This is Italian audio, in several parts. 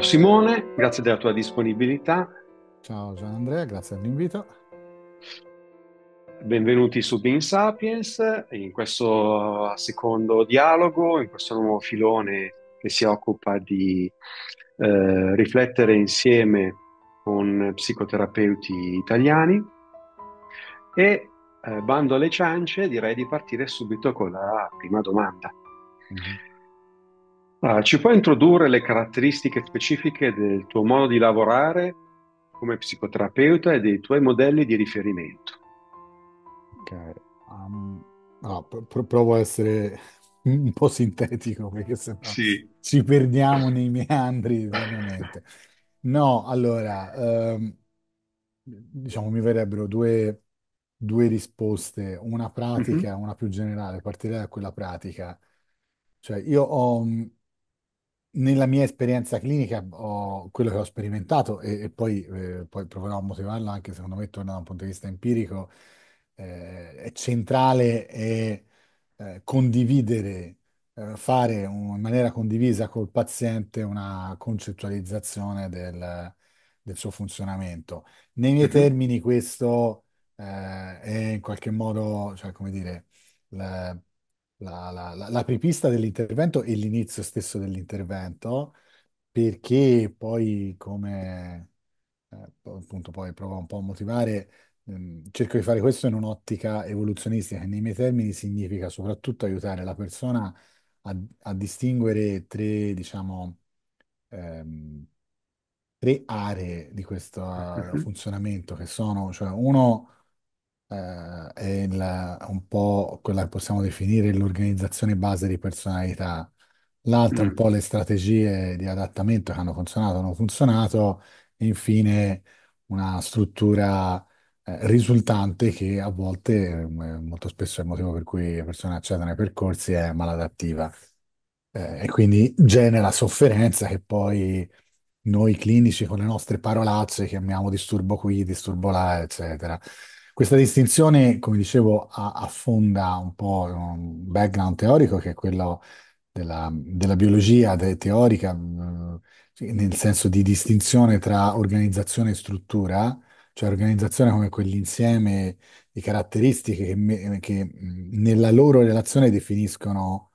Ciao Simone, grazie della tua disponibilità. Ciao Gian Andrea, grazie dell'invito. Benvenuti su Being Sapiens, in questo secondo dialogo, in questo nuovo filone che si occupa di eh, riflettere insieme con psicoterapeuti italiani e eh, bando alle ciance direi di partire subito con la prima domanda. Mm-hmm. Ah, ci puoi introdurre le caratteristiche specifiche del tuo modo di lavorare come psicoterapeuta e dei tuoi modelli di riferimento? Ok, um, no, pro- provo a essere un po' sintetico perché sennò sì. ci perdiamo nei meandri veramente. No, allora, ehm, diciamo mi verrebbero due, due risposte, una pratica, mm-hmm. e mm-hmm. una più generale, partirei da quella pratica. Cioè, io ho, mh, mm, nella mia esperienza clinica, ho, quello che ho sperimentato, e, e poi, eh, poi, proverò a motivarlo anche secondo me, tornando da un punto di vista empirico, eh, è centrale è, eh, condividere, eh, fare un, in maniera condivisa col paziente una concettualizzazione del, del suo funzionamento. Nei miei mm-hmm. termini questo eh, è in qualche modo, cioè come dire, la, la, la, la, la dell'intervento e l'inizio stesso dell'intervento, perché poi come eh, appunto poi provo un po' a motivare, ehm, cerco di fare questo in un'ottica evoluzionistica, che nei miei termini significa soprattutto aiutare la persona a, a distinguere tre, diciamo, ehm, tre aree di questo mm-hmm. funzionamento, che sono, cioè uno eh, è il- un po' quella che possiamo definire l'organizzazione base di personalità, l'altra un mm. po' le strategie di adattamento che hanno funzionato o funzionato, e infine una struttura eh, risultante che a volte, mm, eh, molto spesso è il motivo per cui le persone accedono ai percorsi, è maladattiva. Eh, e quindi genera sofferenza che poi noi clinici con le nostre parolacce chiamiamo disturbo qui, disturbo là, eccetera. Questa distinzione, come dicevo, affonda un po' un background teorico che è quello della, della biologia de- teorica, mm, nel senso di distinzione tra organizzazione e struttura, cioè organizzazione come quell'insieme di caratteristiche che, me- che, mm, nella loro relazione definiscono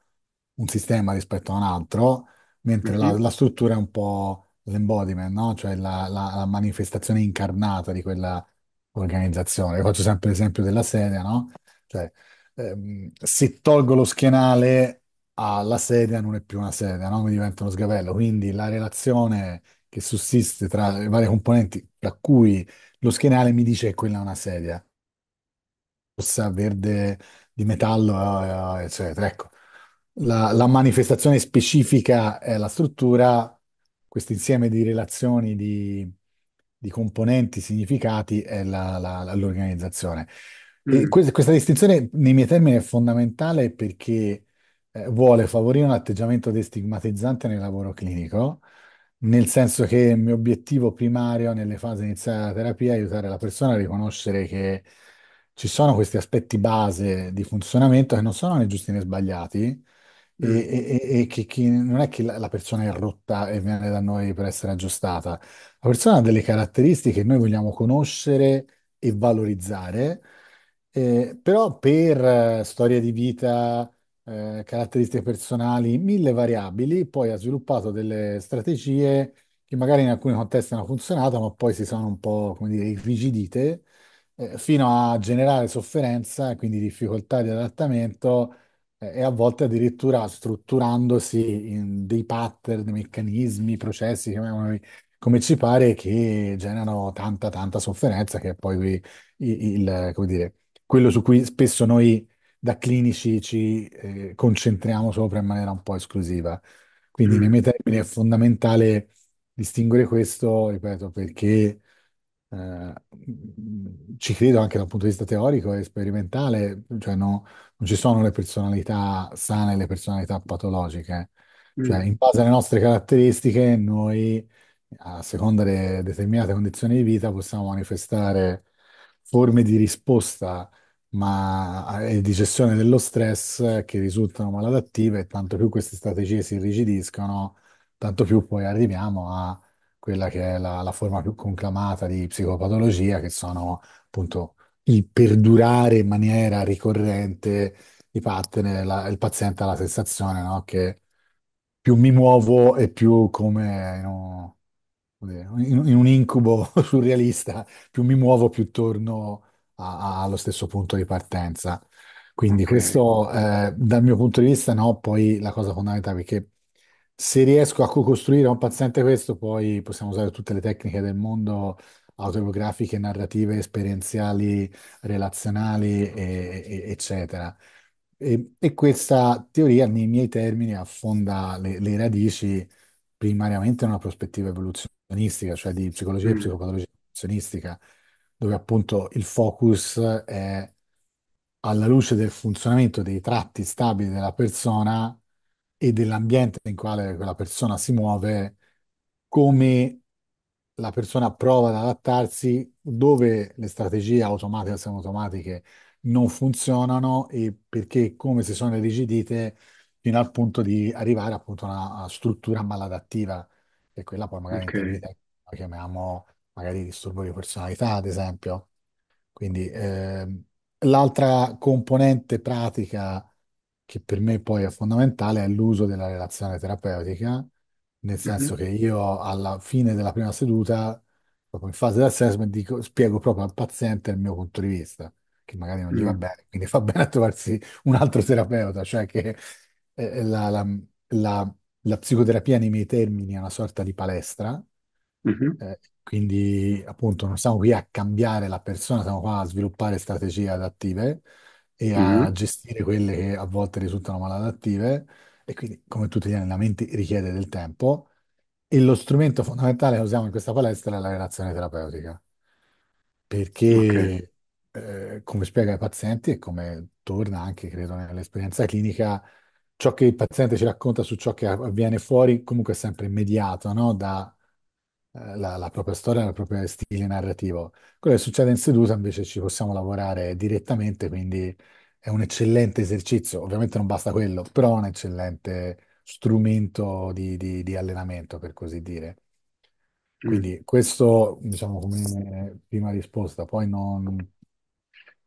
un sistema rispetto a un altro, mentre la, mhm. la struttura è un po' l'embodiment, no? Cioè la, la- la manifestazione incarnata di quella organizzazione. Faccio sempre l'esempio della sedia, no? Cioè, ehm, se tolgo lo schienale alla ah, sedia non è più una sedia, no? Mi diventa uno sgabello. Quindi la relazione che sussiste tra le varie componenti, tra cui lo schienale, mi dice che quella è una sedia. Rossa, verde, di metallo, eh, eh, eh, eccetera. Ecco, la, la manifestazione specifica è la struttura, questo insieme di relazioni di di componenti significati è la, la, l'organizzazione. Mm. Questa, questa, distinzione nei miei termini è fondamentale perché eh, vuole favorire un atteggiamento destigmatizzante nel lavoro clinico, nel senso che il mio obiettivo primario nelle fasi iniziali della terapia è aiutare la persona a riconoscere che ci sono questi aspetti base di funzionamento che non sono né giusti né sbagliati, e, e- e che, che non è che la, persona è rotta e viene da noi per essere aggiustata. La persona ha delle caratteristiche che noi vogliamo conoscere e valorizzare, eh, però per eh, storia di vita, eh, caratteristiche personali, mille variabili, poi ha sviluppato delle strategie che magari in alcuni contesti hanno funzionato, ma poi si sono un po', come dire, irrigidite, eh, fino a generare sofferenza e quindi difficoltà di adattamento eh, e a volte addirittura strutturandosi in dei pattern, dei meccanismi, processi, chiamiamoli come ci pare, che generano tanta, tanta sofferenza, che è poi il, come dire, quello su cui spesso noi da clinici ci eh, concentriamo sopra in maniera un po' esclusiva. Quindi, nei mm. miei termini, è fondamentale distinguere questo, ripeto, perché eh, ci credo anche dal punto di vista teorico e sperimentale, cioè no, non ci sono le personalità sane e le personalità patologiche. Cioè, Mm. in base alle nostre caratteristiche, noi, a seconda delle determinate condizioni di vita, possiamo manifestare forme di risposta ma, e di gestione dello stress che risultano maladattive, e tanto più queste strategie si irrigidiscono, tanto più poi arriviamo a quella che è la, la forma più conclamata di psicopatologia, che sono appunto il perdurare in maniera ricorrente di partner, la- il paziente ha la sensazione, no? Che più mi muovo e più come in un, in- in un incubo surrealista, più mi muovo, più torno a- a- allo stesso punto di partenza. Quindi Ok. questo, eh, dal mio punto di vista, no, poi la cosa fondamentale, perché se riesco a co-costruire un paziente questo, poi possiamo usare tutte le tecniche del mondo autobiografiche, narrative, esperienziali, relazionali, e, e, eccetera. E, e, questa teoria, nei miei termini, affonda le, le radici primariamente in una prospettiva evoluzionistica, cioè di psicologia e mm. psicopatologia evoluzionistica, dove appunto il focus è alla luce del funzionamento dei tratti stabili della persona e dell'ambiente in quale quella persona si muove, come la persona prova ad adattarsi dove le strategie automatiche o semiautomatiche non funzionano e perché come si sono irrigidite fino al punto di arrivare appunto a una struttura maladattiva e quella poi magari in Ok. la chiamiamo magari disturbo di personalità, ad esempio. Quindi ehm, l'altra componente pratica che per me poi è fondamentale è l'uso della relazione terapeutica nel senso che io alla fine della prima seduta, proprio in fase di assessment, dico- spiego proprio al paziente il mio punto di vista, che magari non gli va Mm. bene, quindi fa bene a trovarsi un altro terapeuta, cioè che eh, eh, la, la- la- la psicoterapia nei miei termini è una sorta di palestra, eh, quindi appunto non siamo qui a cambiare la persona, siamo qua a sviluppare strategie adattive e a gestire quelle che a volte risultano maladattive e quindi come tutti gli allenamenti richiede del tempo e lo strumento fondamentale che usiamo in questa palestra è la relazione terapeutica Ok, perché eh, come spiega ai pazienti e come torna anche credo nell'esperienza clinica ciò che il paziente ci racconta su ciò che avviene fuori comunque è sempre immediato no? da eh, la, la propria storia, il proprio stile narrativo. Quello che succede in seduta invece ci possiamo lavorare direttamente, quindi è un eccellente esercizio, ovviamente non basta quello, però è un eccellente strumento di, di- di allenamento, per così dire. Mm. Quindi questo, diciamo, come prima risposta, poi non,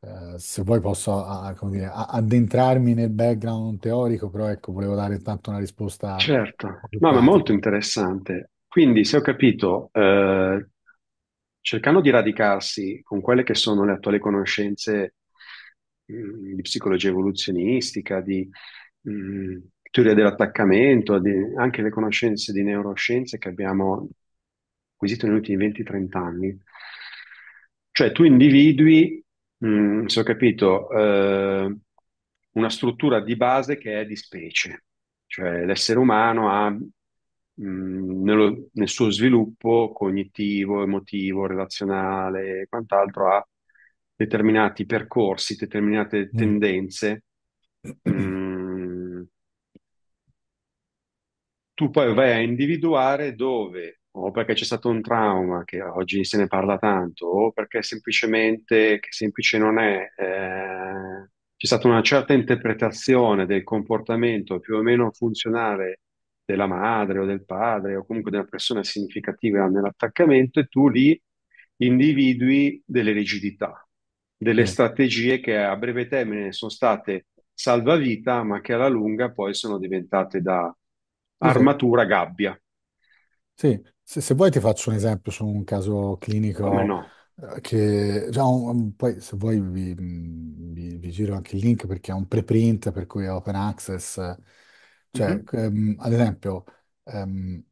eh, se vuoi posso, ah, come dire, a- addentrarmi nel background teorico, però ecco, volevo dare intanto una risposta un Certo, po' più no, ma molto interessante. Quindi, se ho capito, eh, cercando di radicarsi con quelle che sono le attuali conoscenze Mm, di psicologia evoluzionistica, di mh, mm, teoria dell'attaccamento, di, anche le conoscenze di neuroscienze che abbiamo acquisito negli ultimi 20-30 anni. Cioè tu individui, mh, mm, se ho capito, eh, una struttura di base che è di specie, cioè l'essere umano ha nello, nel suo sviluppo cognitivo, emotivo, relazionale e quant'altro ha determinati percorsi, determinate mm. tendenze, mm, tu poi vai a individuare dove, o perché c'è stato un trauma, che oggi se ne parla tanto, o perché semplicemente, che semplice non è, eh, c'è stata una certa interpretazione del comportamento più o meno funzionale della madre o del padre o comunque della persona significativa nell'attaccamento e tu lì individui delle rigidità delle eh. strategie che a breve termine sono state salvavita, ma che alla lunga poi sono diventate da armatura gabbia. Sì, se, se vuoi ti faccio un esempio su un caso Come clinico no? Eh, che già un- poi se vuoi vi, vi- vi giro anche il link perché è un preprint per cui è open access. eh, Cioè, Mhm. ehm, ad esempio, ehm,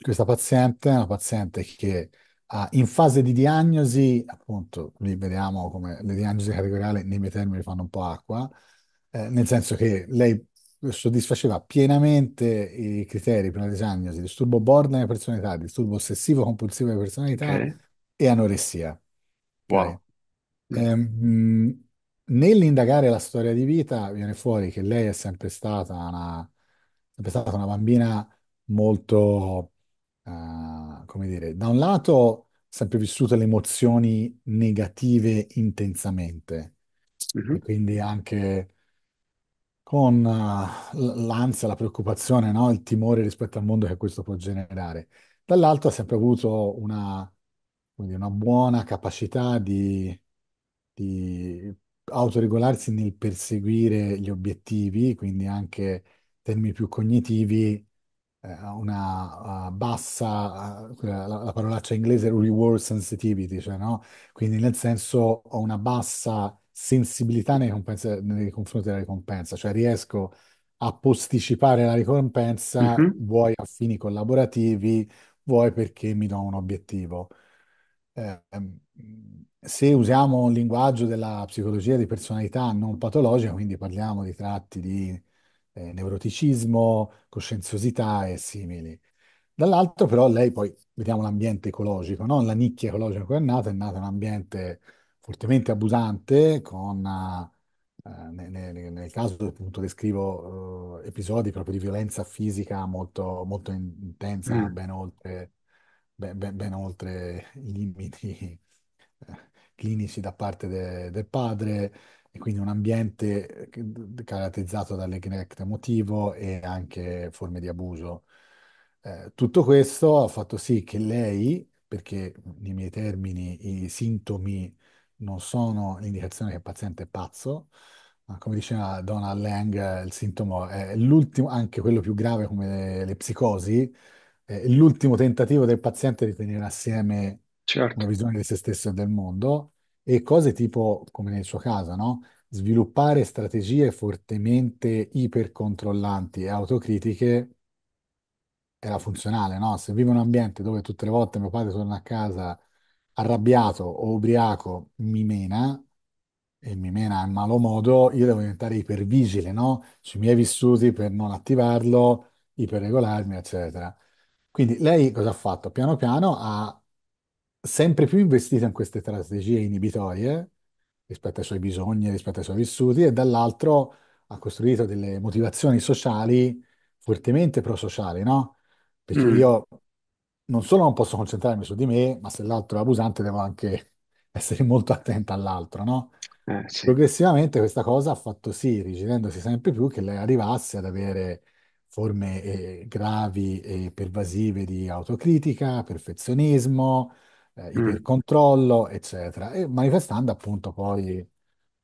questa paziente è una paziente che Ah, in fase di diagnosi, appunto, lì vediamo come le diagnosi categoriali nei miei termini fanno un po' acqua, eh, nel senso che lei soddisfaceva pienamente i criteri per la diagnosi, disturbo borderline personalità, disturbo ossessivo compulsivo di personalità Ok. e anoressia. Ok? Wow. Ehm, nell'indagare la storia di vita viene fuori che lei è sempre stata una, sempre stata una bambina molto... eh, come dire, da un lato sempre vissuto le emozioni negative intensamente, mhm. e quindi anche con eh, l'ansia, la preoccupazione, no? Il timore rispetto al mondo che questo può generare. Dall'altro ha sempre avuto una, quindi una buona capacità di, di autoregolarsi nel perseguire gli obiettivi, quindi anche termini più cognitivi, eh, una eh, bassa, eh, la, la, parolaccia inglese reward sensitivity, cioè, no? Quindi nel senso ho una bassa sensibilità nei, nei confronti della ricompensa, cioè riesco a posticipare la ricompensa, mm-hmm. vuoi a fini collaborativi, vuoi perché mi do un obiettivo. Eh, se usiamo un linguaggio della psicologia di personalità non patologica, quindi parliamo di tratti di eh, neuroticismo, coscienziosità e simili. Dall'altro però lei poi, vediamo l'ambiente ecologico, no? la nicchia ecologica in cui è nata, è nata in un ambiente fortemente abusante, con, eh, ne, ne, nel, caso appunto descrivo eh, episodi proprio di violenza fisica molto, molto intensa, mm. ben oltre, ben, ben, ben oltre i limiti eh, clinici da parte de, del padre, e quindi un ambiente eh, caratterizzato dall'neglect emotivo e anche forme di abuso. Eh, tutto questo ha fatto sì che lei, perché nei miei termini i sintomi non sono l'indicazione che il paziente è pazzo, ma come diceva Donna Lang, eh, il sintomo è l'ultimo, anche quello più grave come le, le psicosi, l'ultimo tentativo del paziente di tenere assieme certo. una visione di se stesso e del mondo e cose tipo, come nel suo caso, no? sviluppare strategie fortemente ipercontrollanti e autocritiche era funzionale, no? Se vivo in un ambiente dove tutte le volte mio padre torna a casa arrabbiato o ubriaco, mi mena, e mi mena in malo modo, io devo diventare ipervigile, no? Sui miei vissuti per non attivarlo, iperregolarmi, eccetera. Quindi lei cosa ha fatto? Piano piano ha sempre più investita in queste strategie inibitorie rispetto ai suoi bisogni, rispetto ai suoi vissuti, e dall'altro ha costruito delle motivazioni sociali fortemente prosociali, no? Perché mm. io non solo non posso concentrarmi su di me, ma se l'altro è abusante devo anche essere molto attento all'altro, no? Eh, sì. Progressivamente questa cosa ha fatto sì, rigidendosi sempre più, che lei arrivasse ad avere forme eh, gravi e pervasive di autocritica, perfezionismo, eh, mm. ipercontrollo, eccetera, e manifestando appunto poi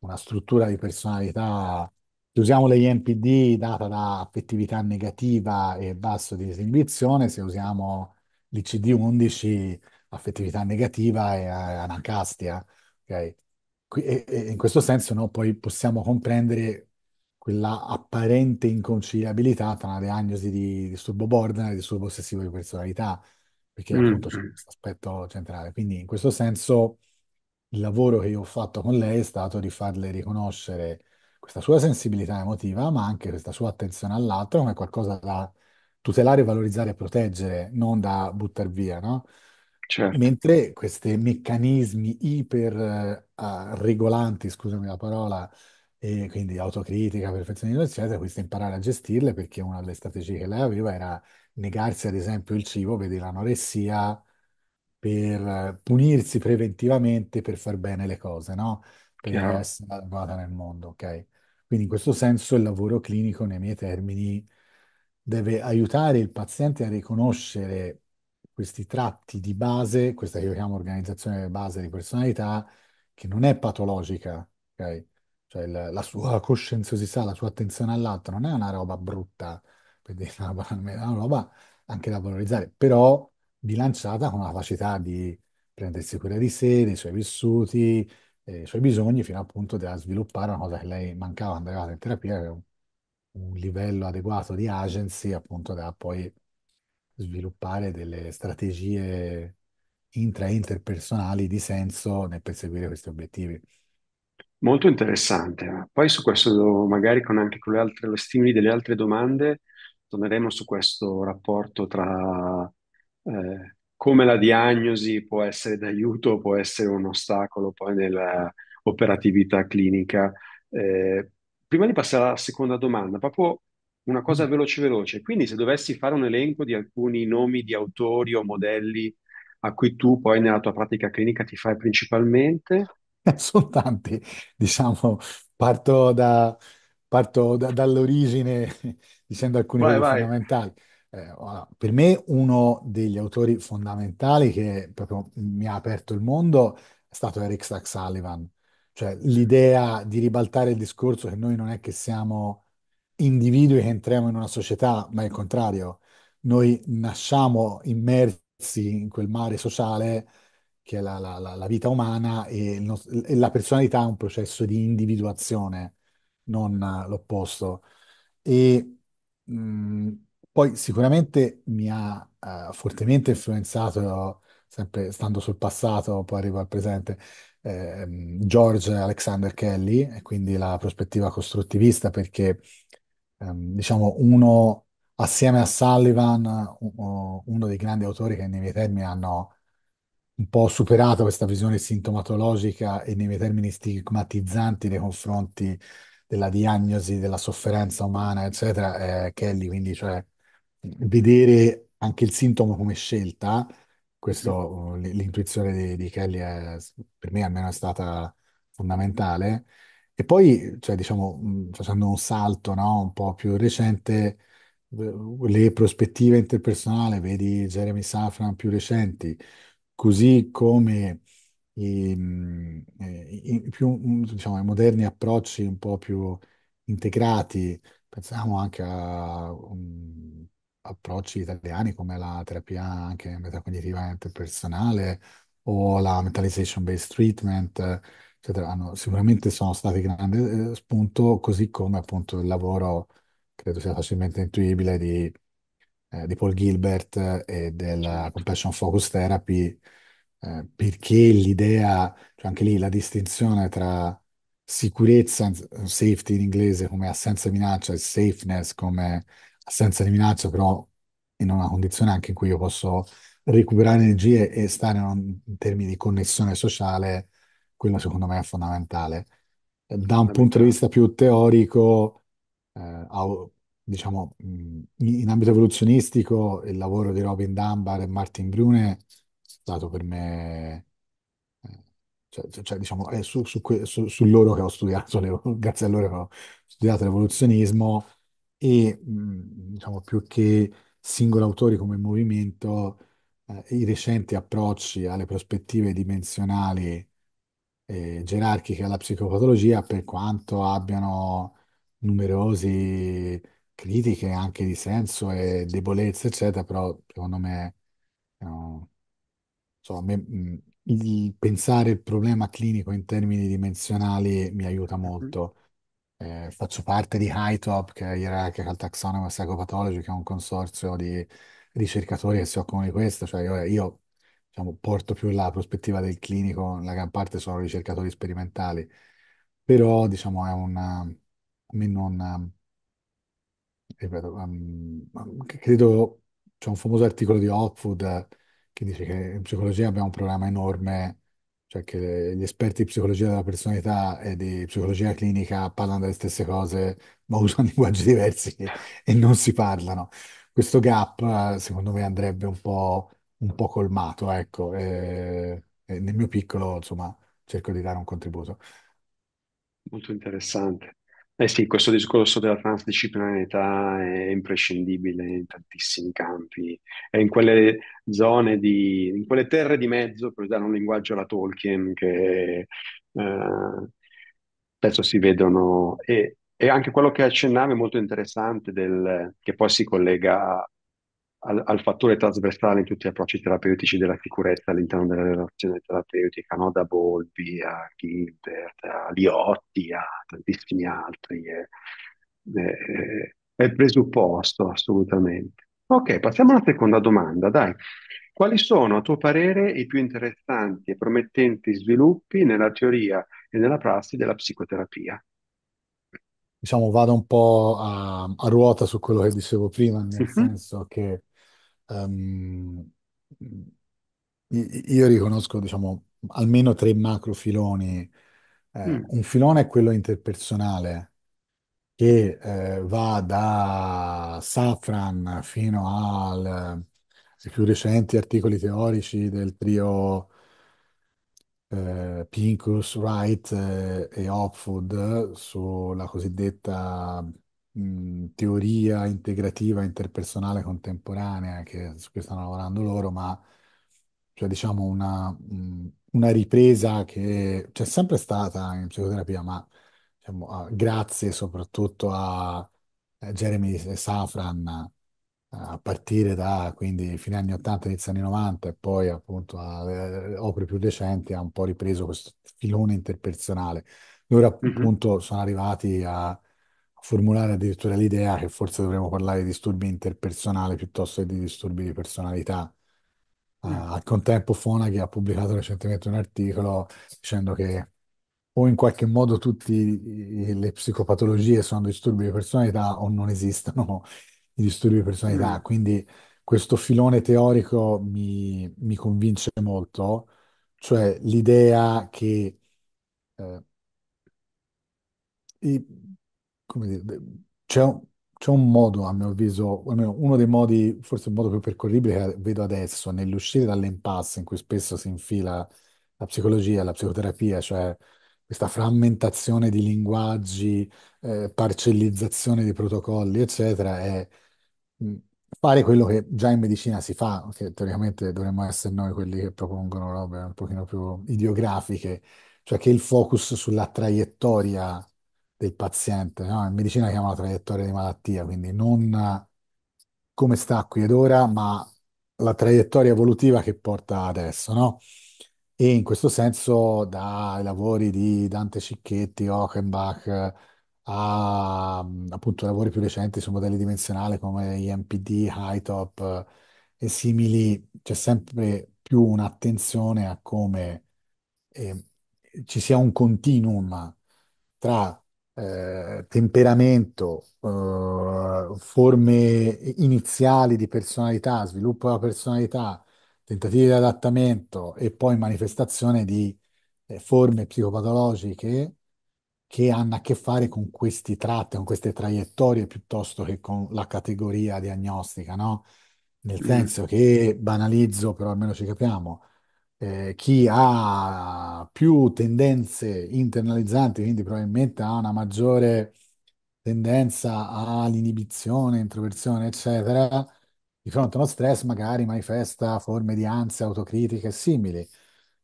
una struttura di personalità, se usiamo le IMPD data da affettività negativa e basso disinibizione, se usiamo l'ICD-11 affettività negativa e eh, anacastia. ok? e, e in questo senso no, poi possiamo comprendere quella apparente inconciliabilità tra una diagnosi di disturbo borderline e disturbo ossessivo di personalità, perché mm. appunto c'è questo aspetto centrale. Quindi in questo senso il lavoro che io ho fatto con lei è stato di farle riconoscere questa sua sensibilità emotiva, ma anche questa sua attenzione all'altro come qualcosa da tutelare, valorizzare e proteggere, non da buttare via, no? Certo. Mentre questi meccanismi iper uh, regolanti, scusami la parola, e quindi autocritica, perfezionismo, eccetera, questo imparare a gestirle perché una delle strategie che lei aveva era negarsi ad esempio il cibo, vedi l'anoressia, per punirsi preventivamente per far bene le cose, no? Per Chiaro. essere adeguata nel mondo, ok? Quindi in questo senso il lavoro clinico, nei miei termini, deve aiutare il paziente a riconoscere questi tratti di base, questa che io chiamo organizzazione base di personalità, che non è patologica, ok? Cioè il- la sua coscienziosità, la sua attenzione all'altro non è una roba brutta, per dirla banalmente, è una roba anche da valorizzare, però bilanciata con la capacità di prendersi cura di sé, dei suoi vissuti, eh, i suoi bisogni, fino appunto da sviluppare una cosa che lei mancava quando era in terapia, che è un, un livello adeguato di agency, appunto da poi sviluppare delle strategie intra interpersonali di senso nel perseguire questi obiettivi. Molto interessante. Poi su questo magari con anche con le altre, lo stimoli delle altre domande torneremo su questo rapporto tra eh, come la diagnosi può essere d'aiuto, può essere un ostacolo poi nell'operatività clinica. Eh, prima di passare alla seconda domanda, proprio una cosa mm-hmm. veloce veloce, quindi se dovessi fare un elenco di alcuni nomi di autori o modelli a cui tu poi nella tua pratica clinica ti fai principalmente? Sono tanti, diciamo, parto, da, parto da, dall'origine dicendo alcuni vai, vai. fondamentali. Eh, ora, per me uno degli autori fondamentali che proprio mi ha aperto il mondo è stato Eric Stack Sullivan. Cioè l'idea di ribaltare il discorso che noi non è che siamo individui che entriamo in una società, ma è il contrario. Noi nasciamo immersi in quel mare sociale che è la, la, la vita umana e, no, e, la personalità è un processo di individuazione, non eh, l'opposto. E Mm, poi sicuramente mi ha eh, fortemente influenzato, sempre stando sul passato, poi arrivo al presente, ehm, George Alexander Kelly, e quindi la prospettiva costruttivista, perché ehm, diciamo uno, assieme a Sullivan, uno dei grandi autori che nei miei termini hanno un po' superato questa visione sintomatologica e nei miei termini stigmatizzanti nei confronti della diagnosi della sofferenza umana, eccetera, eh, è Kelly, quindi cioè vedere anche il sintomo come scelta, questo, oh, l'intuizione di, di Kelly è, per me almeno è stata fondamentale. E poi, cioè, diciamo, mm, facendo un salto, no, un po' più recente, eh, le prospettive interpersonali, vedi Jeremy Safran più recenti, così come i, ehm, i, eh, più, mm, diciamo, i moderni approcci un po' più integrati, pensiamo anche a um, approcci italiani come la terapia anche metacognitiva interpersonale o la mentalization based treatment, eccetera, hanno, sicuramente sono stati grande eh, spunto, così come appunto il lavoro, credo sia facilmente intuibile, di, eh, di Paul Gilbert e della Compassion Focus Therapy eh, perché l'idea, cioè anche lì la distinzione tra sicurezza, eh, safety in inglese come assenza di minaccia e safeness come assenza di minaccia, però in una condizione anche in cui io posso recuperare energie e stare in, in termini di connessione sociale, quello secondo me è fondamentale. Da un punto di vista più teorico, eh, diciamo, mm, in ambito evoluzionistico, il lavoro di Robin Dunbar e Martin Brune stato per me, eh, cioè, cioè, diciamo, è eh, su, su, su, su loro che ho studiato, le- grazie a loro che ho studiato l'evoluzionismo e, mm, diciamo, più che singoli autori come movimento, eh, i recenti approcci alle prospettive dimensionali eh, gerarchiche alla psicopatologia, per quanto abbiano numerosi critiche anche di senso e debolezze, eccetera, però secondo me no, Insomma, me- il pensare il problema clinico in termini dimensionali mi aiuta molto. Eh, faccio parte di HITOP, che è Hierarchical Taxonomy Psychopathology, che è un consorzio di ricercatori che si occupano di questo. Cioè io, io, diciamo, porto più la prospettiva del clinico, la gran parte sono ricercatori sperimentali, però diciamo è un. non... ripeto, um, credo c'è un famoso articolo di Hotfood che dice che in psicologia abbiamo un problema enorme, cioè che gli esperti di psicologia della personalità e di psicologia clinica parlano delle stesse cose, ma usano linguaggi diversi e non si parlano. Questo gap, eh, secondo me, andrebbe un po', un po colmato, ecco. E, e nel mio piccolo, insomma, cerco di dare un contributo. Molto interessante. Eh sì, questo discorso della transdisciplinarietà è imprescindibile in tantissimi campi È in quelle zone di, in quelle terre di mezzo, per usare un linguaggio alla Tolkien, che eh, spesso si vedono e, e anche quello che accennavi è molto interessante del, che poi si collega a, al, al, fattore trasversale in tutti gli approcci terapeutici della sicurezza all'interno della relazione terapeutica, no? da Bolby a Gilbert, a Liotti, a tantissimi altri. Eh, eh, è, è, è il presupposto assolutamente. Ok, passiamo alla seconda domanda, dai. Quali sono, a tuo parere, i più interessanti e promettenti sviluppi nella teoria e nella prassi della psicoterapia? Diciamo, vado un po' a, a ruota su quello che dicevo prima, nel mm-hmm. senso che Ehm, io riconosco, diciamo, almeno tre macro filoni. Eh, Mm, un filone è quello interpersonale, che eh, va da Safran fino ai eh, più recenti articoli teorici del trio eh, Pincus, Wright eh, e Hopwood sulla cosiddetta mh, teoria integrativa interpersonale contemporanea, che su cui stanno lavorando loro, ma cioè, diciamo una, mh, una ripresa che c'è sempre stata in psicoterapia, ma diciamo, a- grazie soprattutto a eh, Jeremy Safran a partire da quindi fine anni 80, inizio anni 90 e poi appunto a eh, opere più recenti ha un po' ripreso questo filone interpersonale. Loro Mhm. appunto sono arrivati a formulare addirittura l'idea che forse dovremmo parlare di disturbi interpersonali piuttosto che di disturbi di personalità. Mm. Ah, al contempo Fonachi ha pubblicato recentemente un articolo dicendo che o in qualche modo tutte le psicopatologie sono disturbi di personalità o non esistono i disturbi di personalità. Mm. Quindi questo filone teorico mi, mi convince molto, cioè l'idea che eh, come dire, c'è un, c'è un modo, a mio avviso, o almeno uno dei modi, forse il modo più percorribile che vedo adesso, nell'uscire dall'impasse in cui spesso si infila la psicologia, la psicoterapia, cioè questa frammentazione di linguaggi, eh, parcellizzazione di protocolli, eccetera, è fare quello che già in medicina si fa, che teoricamente dovremmo essere noi quelli che propongono robe un pochino più ideografiche, cioè che il focus sulla traiettoria del paziente, no? In medicina chiama la traiettoria di malattia, quindi non come sta qui ed ora, ma la traiettoria evolutiva che porta adesso, no? E in questo senso, dai lavori di Dante Cicchetti, Offenbach, a appunto lavori più recenti su modelli dimensionali come IMPD, Hightop e simili, c'è sempre più un'attenzione a come eh, ci sia un continuum tra eh, temperamento, eh, forme iniziali di personalità, sviluppo della personalità, tentativi di adattamento e poi manifestazione di eh, forme psicopatologiche che hanno a che fare con questi tratti, con queste traiettorie piuttosto che con la categoria diagnostica, no? Nel mm. senso che banalizzo, però almeno ci capiamo eh, chi ha più tendenze internalizzanti, quindi probabilmente ha una maggiore tendenza all'inibizione, introversione, eccetera, di fronte allo stress magari manifesta forme di ansia, autocritica e simili.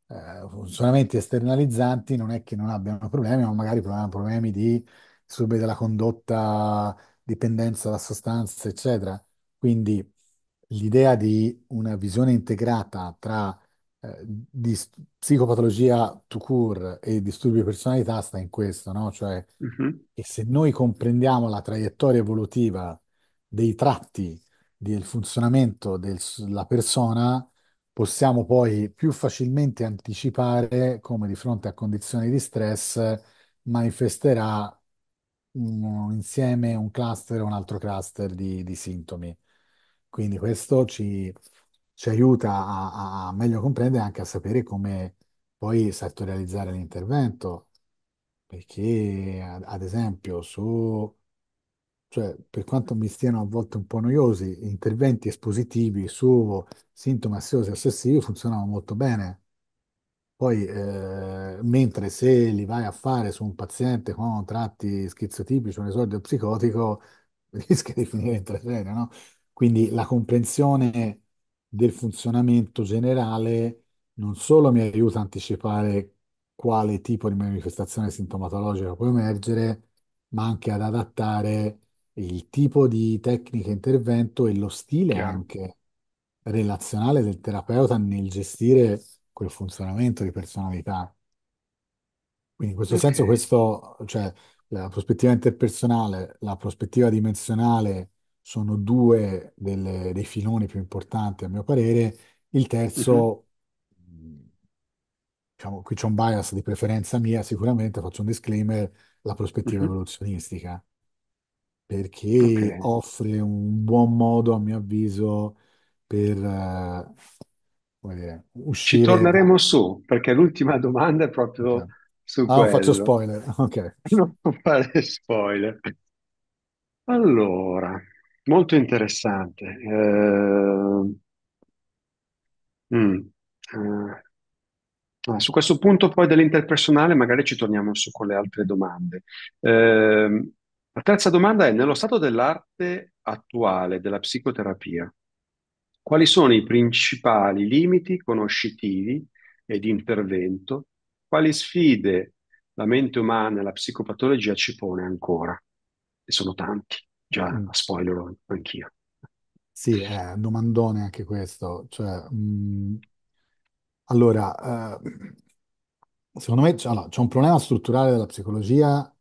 Eh, funzionamenti esternalizzanti non è che non abbiano problemi, ma magari hanno problemi di disturbi della condotta, dipendenza da sostanze, eccetera. Quindi l'idea di una visione integrata tra eh, di psicopatologia to cure e disturbi di personalità sta in questo, no? Cioè, e se noi comprendiamo la traiettoria evolutiva dei tratti del funzionamento della persona, possiamo poi più facilmente anticipare come di fronte a condizioni di stress manifesterà un insieme, un cluster o un altro cluster di, di sintomi. Quindi questo ci ci aiuta a, a meglio comprendere anche a sapere come poi settorializzare l'intervento, perché ad, esempio su, cioè, per quanto mi stiano a volte un po' noiosi, interventi espositivi su sintomi assiosi e ossessivi funzionano molto bene. Poi, eh, mentre se li vai a fare su un paziente con tratti schizotipici, un esordio psicotico, rischia di finire in tragedia, no? Quindi la comprensione del funzionamento generale non solo mi aiuta a anticipare quale tipo di manifestazione sintomatologica può emergere, ma anche ad adattare il tipo di tecnica intervento e lo stile Chiaro. anche relazionale del terapeuta nel gestire quel funzionamento di personalità. Quindi in questo senso, Ok. questo, cioè, la prospettiva interpersonale, la prospettiva dimensionale sono due delle- dei filoni più importanti a mio parere, il Mhm. terzo, mh, diciamo, qui c'è un bias di preferenza mia, sicuramente faccio un disclaimer, la prospettiva Mhm. evoluzionistica, Ok, perché offre un buon modo, a mio avviso, per eh, dire, ci uscire da... torneremo su perché l'ultima domanda è Ok. proprio su Ah, non faccio spoiler, ok. Non fare spoiler. Allora. Molto interessante. Eh, mm, eh, su questo punto poi dell'interpersonale magari ci torniamo su con le altre domande. Ehm, la terza domanda è, nello stato dell'arte attuale della psicoterapia, quali sono i principali limiti conoscitivi e di intervento? Quali sfide la mente umana e la psicopatologia ci pone ancora? E sono tanti. Già, Mm. spoiler anch'io. Sì, è domandone anche questo. Cioè, mh, mm, allora, eh, secondo me c'è allora, c'è un problema strutturale della psicologia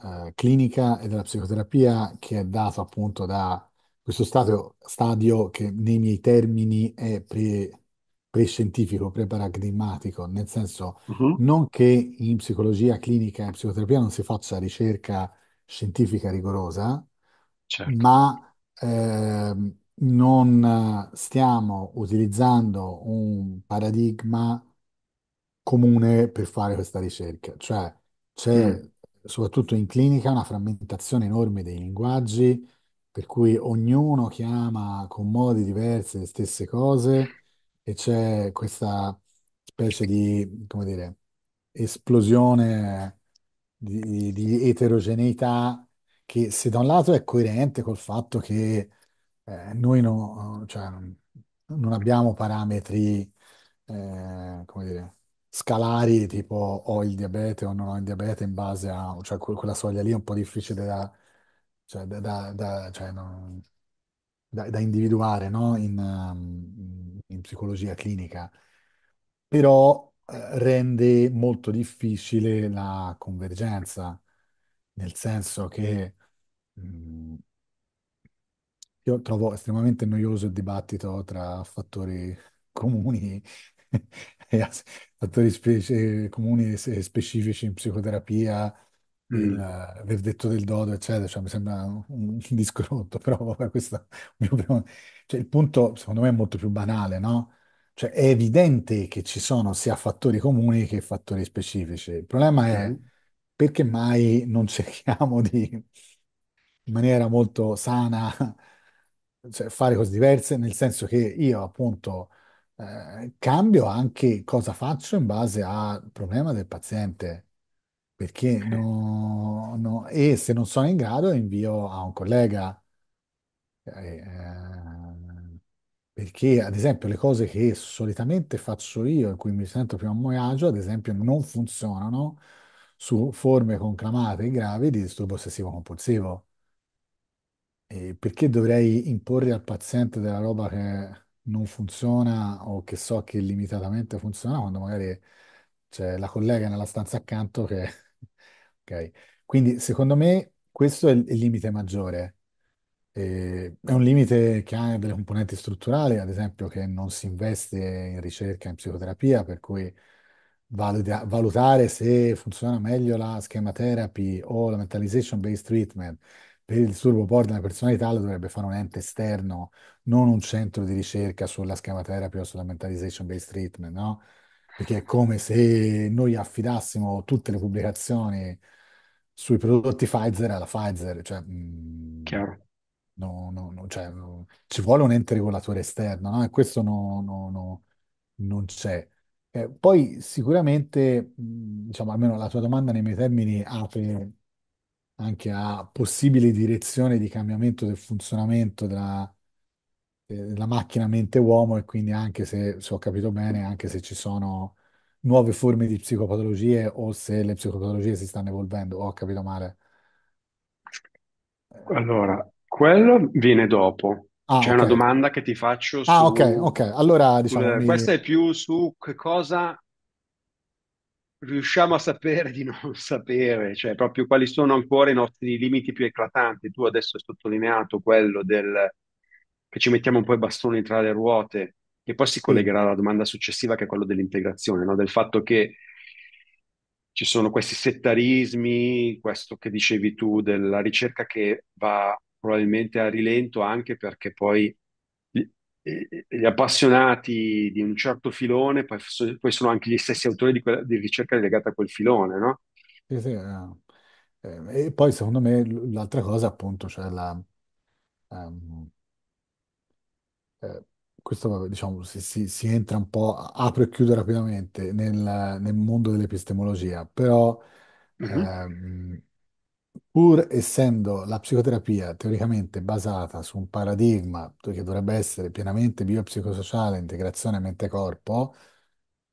eh, clinica e della psicoterapia che è dato appunto da questo stato- stadio che nei miei termini è pre, pre-scientifico, pre-paradigmatico, nel senso Mhm. non che in psicologia clinica e psicoterapia non si faccia ricerca scientifica rigorosa, certo. ma ehm, non stiamo utilizzando un paradigma comune per fare questa ricerca. Cioè, Mm, c'è soprattutto in clinica una frammentazione enorme dei linguaggi, per cui ognuno chiama con modi diversi le stesse cose e c'è questa specie di, come dire, esplosione di, di eterogeneità che se da un lato è coerente col fatto che eh, noi no- cioè, non abbiamo parametri, eh, come dire, scalari tipo ho il diabete o non ho il diabete in base a, cioè quella soglia lì è un po' difficile da, cioè, da, da- da- cioè, non- da- da individuare, no? In, um, in psicologia clinica, però eh, rende molto difficile la convergenza, nel senso che Mm. Io trovo estremamente noioso il dibattito tra fattori comuni e fattori specie- comuni e specifici in psicoterapia, Mm. verdetto del dodo, eccetera. Cioè, mi sembra un, un disco però vabbè, questo il mio primo- cioè, il punto, secondo me, è molto più banale, no? Cioè, è evidente che ci sono sia fattori comuni che fattori specifici. Il problema è perché mai non cerchiamo di in maniera molto sana, cioè fare cose diverse, nel senso che io appunto eh, cambio anche cosa faccio in base al problema del paziente, perché no, no- e se non sono in grado invio a un collega. Eh, eh, perché ad esempio le cose che solitamente faccio io, in cui mi sento più a mio agio, ad esempio non funzionano su forme conclamate e gravi di disturbo ossessivo compulsivo. E perché dovrei imporre al paziente della roba che non funziona o che so che limitatamente funziona quando magari c'è la collega nella stanza accanto che... Ok. Quindi secondo me questo è il limite maggiore. Eh, È un limite che ha delle componenti strutturali, ad esempio che non si investe in ricerca, in psicoterapia, per cui valuta- valutare se funziona meglio la schema therapy o la mentalization based treatment per il disturbo poi della personalità lo dovrebbe fare un ente esterno, non un centro di ricerca sulla schematerapia o sulla mentalization based treatment, no? Perché è come se noi affidassimo tutte le pubblicazioni sui prodotti Pfizer alla Pfizer, cioè, mh, mm, no, no, no, cioè ci vuole un ente regolatore esterno, no? E questo non c'è. Eh, poi sicuramente, mh, mm, diciamo, almeno la tua domanda nei miei termini apre anche a possibili direzioni di cambiamento del funzionamento della, eh, della macchina mente-uomo e quindi anche se, se ho capito bene, anche se ci sono nuove forme di psicopatologie o se le psicopatologie si stanno evolvendo, ho capito male. Allora, quello viene dopo. Ah, C'è una ok. domanda che ti faccio Ah, ok, su... ok. Allora, diciamo, mi... Questa è più su che cosa riusciamo a sapere di non sapere, cioè proprio quali sono ancora i nostri limiti più eclatanti. Tu adesso hai sottolineato quello del che ci mettiamo un po' i bastoni tra le ruote, che poi si collegherà alla domanda successiva che è quella dell'integrazione, no? del fatto che ci sono questi settarismi, questo che dicevi tu della ricerca che va probabilmente a rilento anche perché poi gli appassionati di un certo filone, poi, poi sono anche gli stessi autori di, quella, di ricerca legata a quel filone, no? Sì, sì, Eh, eh e poi secondo me l'altra cosa appunto, cioè la, ehm, eh, questo diciamo si, si- si entra un po', a- apre e chiude rapidamente nel, nel mondo dell'epistemologia, però Mhm pur essendo la psicoterapia teoricamente basata su un paradigma che dovrebbe essere pienamente biopsicosociale, integrazione mente-corpo,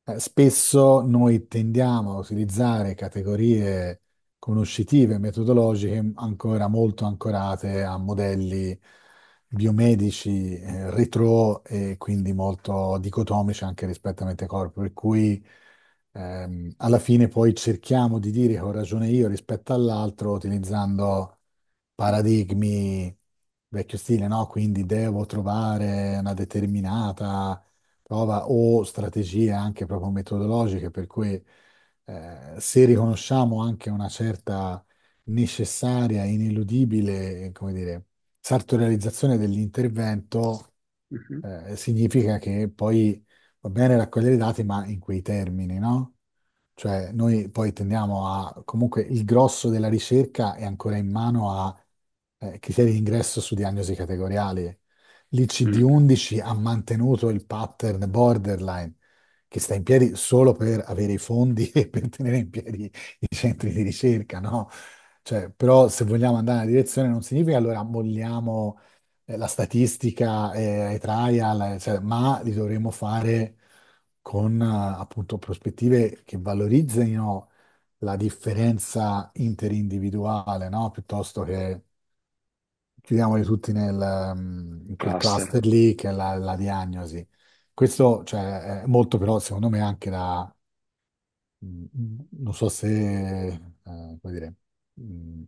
eh, spesso noi tendiamo a utilizzare categorie conoscitive, metodologiche ancora molto ancorate a modelli biomedici eh, retro e quindi molto dicotomici anche rispetto a mente-corpo, per cui ehm, alla fine poi cerchiamo di dire che ho ragione io rispetto all'altro utilizzando paradigmi vecchio stile, no? Quindi devo trovare una determinata prova o strategie anche proprio metodologiche, per cui eh, se riconosciamo anche una certa necessaria, ineludibile, come dire, sartorializzazione dell'intervento, eh, significa che poi va bene raccogliere i dati, ma in quei termini, no? Cioè, noi poi tendiamo a, comunque, il grosso della ricerca è ancora in mano a eh, criteri di ingresso su diagnosi categoriali. L'ICD-11 mm. ha mantenuto il pattern borderline, che sta in piedi solo per avere i fondi e per tenere in piedi i centri di ricerca, no? Cioè, però se vogliamo andare in una direzione non significa allora molliamo eh, la statistica e eh, i trial, eh, cioè, ma li dovremmo fare con appunto prospettive che valorizzino la differenza interindividuale, no? Piuttosto che chiudiamoli tutti nel, mm, in quel Cluster. cluster lì che è la, la diagnosi. Questo, cioè, è molto però, secondo me, anche da, mm, non so se, eh, come dire, mm,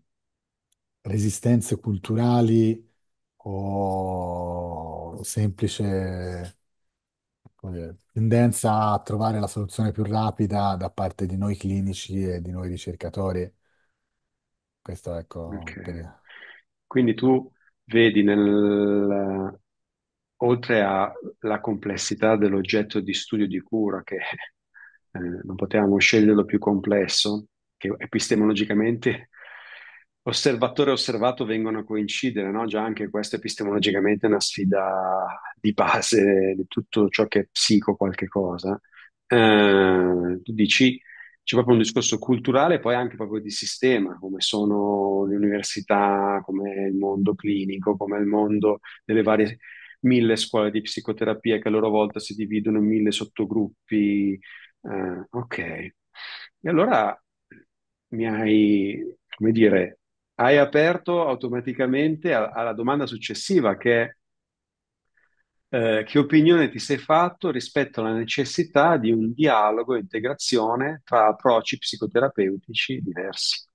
resistenze culturali o semplice, tendenza a trovare la soluzione più rapida da parte di noi clinici e di noi ricercatori. Questo, ecco, Ok. per- Quindi tu vedi nel, oltre alla complessità dell'oggetto di studio di cura, che eh, non potevamo sceglierlo più complesso, che epistemologicamente osservatore e osservato vengono a coincidere, no? già anche questo epistemologicamente è una sfida di base di tutto ciò che è psico qualche cosa. Eh, tu dici c'è proprio un discorso culturale, poi anche proprio di sistema, come sono le università, come il mondo clinico, come il mondo delle varie mille scuole di psicoterapia che a loro volta si dividono in mille sottogruppi. Eh, ok, e allora mi hai, come dire, hai aperto automaticamente a- alla domanda successiva che è eh, che opinione ti sei fatto rispetto alla necessità di un dialogo e integrazione tra approcci psicoterapeutici diversi?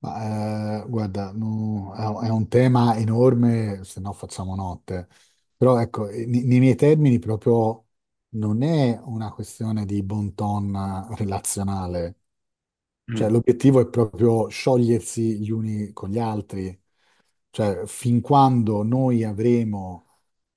Ma, eh, guarda, no, è un tema enorme, se no facciamo notte. Però ecco, eh, nei miei termini proprio non è una questione di bon ton eh, relazionale, cioè, mm. l'obiettivo è proprio sciogliersi gli uni con gli altri. Cioè, fin quando noi avremo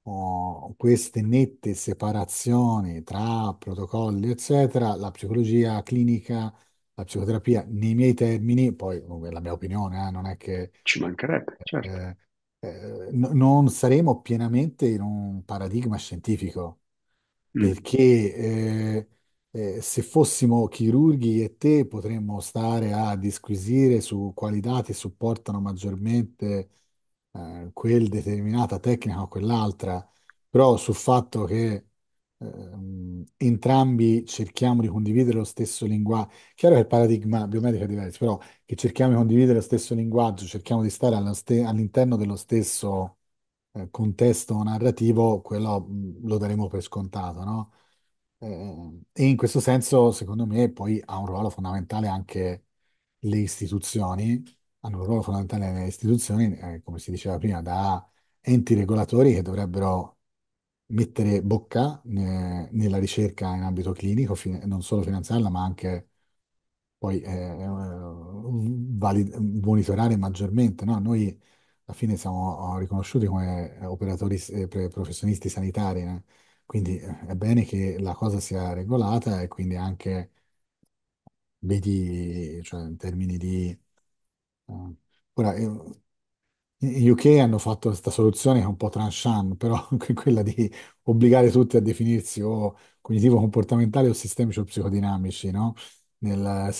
oh, queste nette separazioni tra protocolli, eccetera, la psicologia clinica, la psicoterapia, nei miei termini, poi comunque, è la mia opinione, eh, non è che Ci mancherebbe, eh, certo. eh, eh, non saremo pienamente in un paradigma scientifico Mm. perché eh, eh, se fossimo chirurghi e te potremmo stare a disquisire su quali dati supportano maggiormente eh, quel determinata tecnica o quell'altra, però sul fatto che ehm, entrambi cerchiamo di condividere lo stesso linguaggio, chiaro che il paradigma biomedico è diverso, però che cerchiamo di condividere lo stesso linguaggio, cerchiamo di stare all'interno dello stesso eh, contesto narrativo, quello lo daremo per scontato, no? Ehm, e in questo senso, secondo me, poi ha un ruolo fondamentale anche le istituzioni, hanno un ruolo fondamentale le istituzioni, eh, come si diceva prima, da enti regolatori che dovrebbero mettere bocca eh, nella ricerca in ambito clinico, non solo finanziarla, ma anche poi eh, eh monitorare maggiormente. no? Noi alla fine siamo riconosciuti come operatori eh, professionisti sanitari, eh. Quindi eh, è bene che la cosa sia regolata e quindi anche vedi, cioè in termini di... eh, ora, io- in UK hanno fatto questa soluzione che è un po' tranchant, però que- quella di obbligare tutti a definirsi o cognitivo-comportamentali o sistemici o psicodinamici, no? Nel,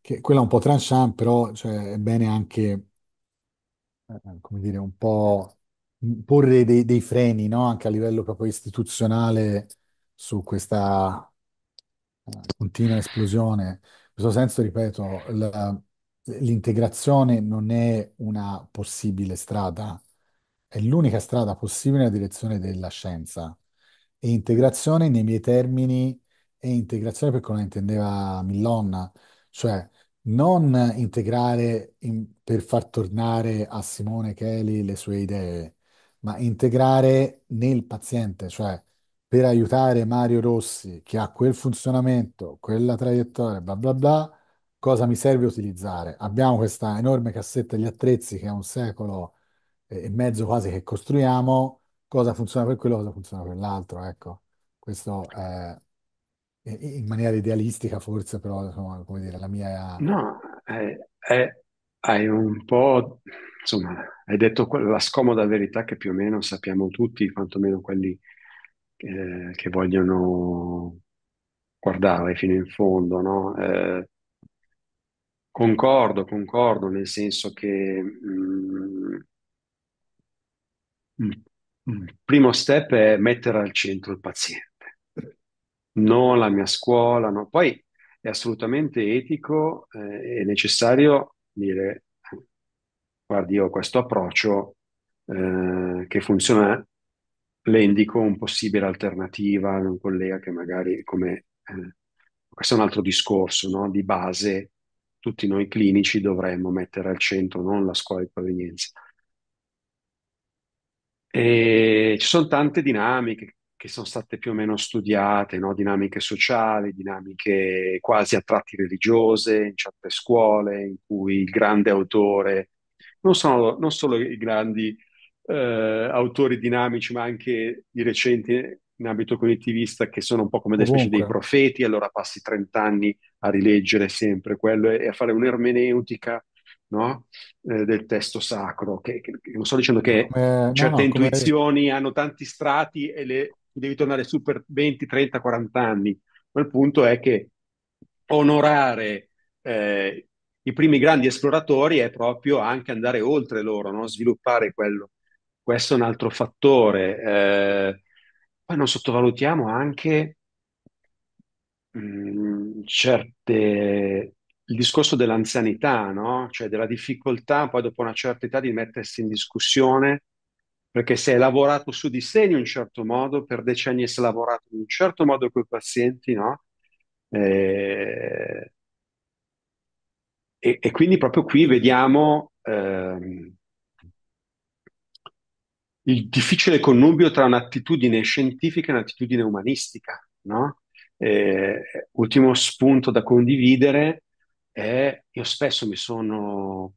che, quella è un po' tranchant, però cioè, è bene anche eh, come dire, un po' porre dei, dei freni, no? Anche a livello proprio istituzionale su questa eh, continua esplosione. In questo senso, ripeto, l'integrazione non è una possibile strada, è l'unica strada possibile nella direzione della scienza. E integrazione nei miei termini è integrazione per come intendeva Millon, cioè non integrare in- per far tornare a Simone Cheli le sue idee, ma integrare nel paziente, cioè per aiutare Mario Rossi che ha quel funzionamento, quella traiettoria, bla bla bla, cosa mi serve utilizzare? Abbiamo questa enorme cassetta di attrezzi che è un secolo e mezzo quasi che costruiamo, cosa funziona per quello, cosa funziona per l'altro, ecco. Questo è in maniera idealistica forse, però insomma, come dire, la mia... No, è, è, hai un po' insomma, hai detto la scomoda verità che più o meno sappiamo tutti, quantomeno quelli eh, che vogliono guardare fino in fondo, no? Eh, concordo, concordo, nel senso che il mm, mm, mm, primo step è mettere al centro il paziente, non la mia scuola, no? Poi è assolutamente etico eh, e necessario dire guardi, io ho questo approccio eh, che funziona, le indico un possibile alternativa ad un collega che magari come... Eh, questo è un altro discorso, no? Di base tutti noi clinici dovremmo mettere al centro non la scuola di provenienza. E ci sono tante dinamiche che sono state più o meno studiate, no? dinamiche sociali, dinamiche quasi a tratti religiose in certe scuole in cui il grande autore non, sono, non solo i grandi eh, autori dinamici, ma anche i recenti in ambito cognitivista che sono un po' come delle specie dei profeti, allora passi 30 anni a rileggere sempre quello e, a fare un'ermeneutica no? eh, del testo sacro, che, che, non sto dicendo che come, certe no, intuizioni come... hanno tanti strati e le, devi tornare su per 20, 30, 40 anni, ma il punto è che onorare eh, i primi grandi esploratori è proprio anche andare oltre loro, no? sviluppare quello. Questo è un altro fattore. Eh, poi non sottovalutiamo anche mh, mm, certe, il discorso dell'anzianità, no? cioè della difficoltà poi dopo una certa età di mettersi in discussione perché se hai lavorato su di sé in un certo modo, per decenni si è lavorato in un certo modo con i pazienti, no? Eh, e, e quindi proprio qui vediamo ehm, il difficile connubio tra un'attitudine scientifica e un'attitudine umanistica. No? Eh, ultimo spunto da condividere è io spesso mi sono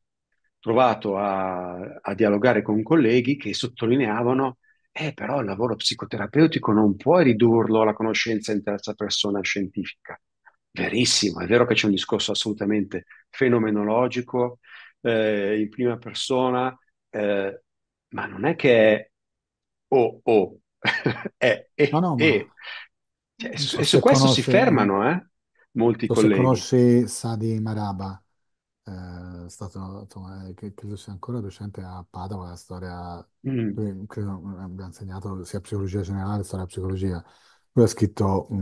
trovato a, a dialogare con colleghi che sottolineavano eh, però il lavoro psicoterapeutico non puoi ridurlo alla conoscenza in terza persona scientifica. Verissimo, è vero che c'è un discorso assolutamente fenomenologico, eh, in prima persona, eh, ma non è che è o oh, oh. è, è, no, no, è. Cioè, so e su questo conosce, si fermano eh, molti colleghi. Se conosci Sadi Maraba, eh, è stato, eh, che credo sia ancora docente a Padova, la storia, mm. credo abbia insegnato sia psicologia generale, storia della psicologia. Lui ha scritto mh,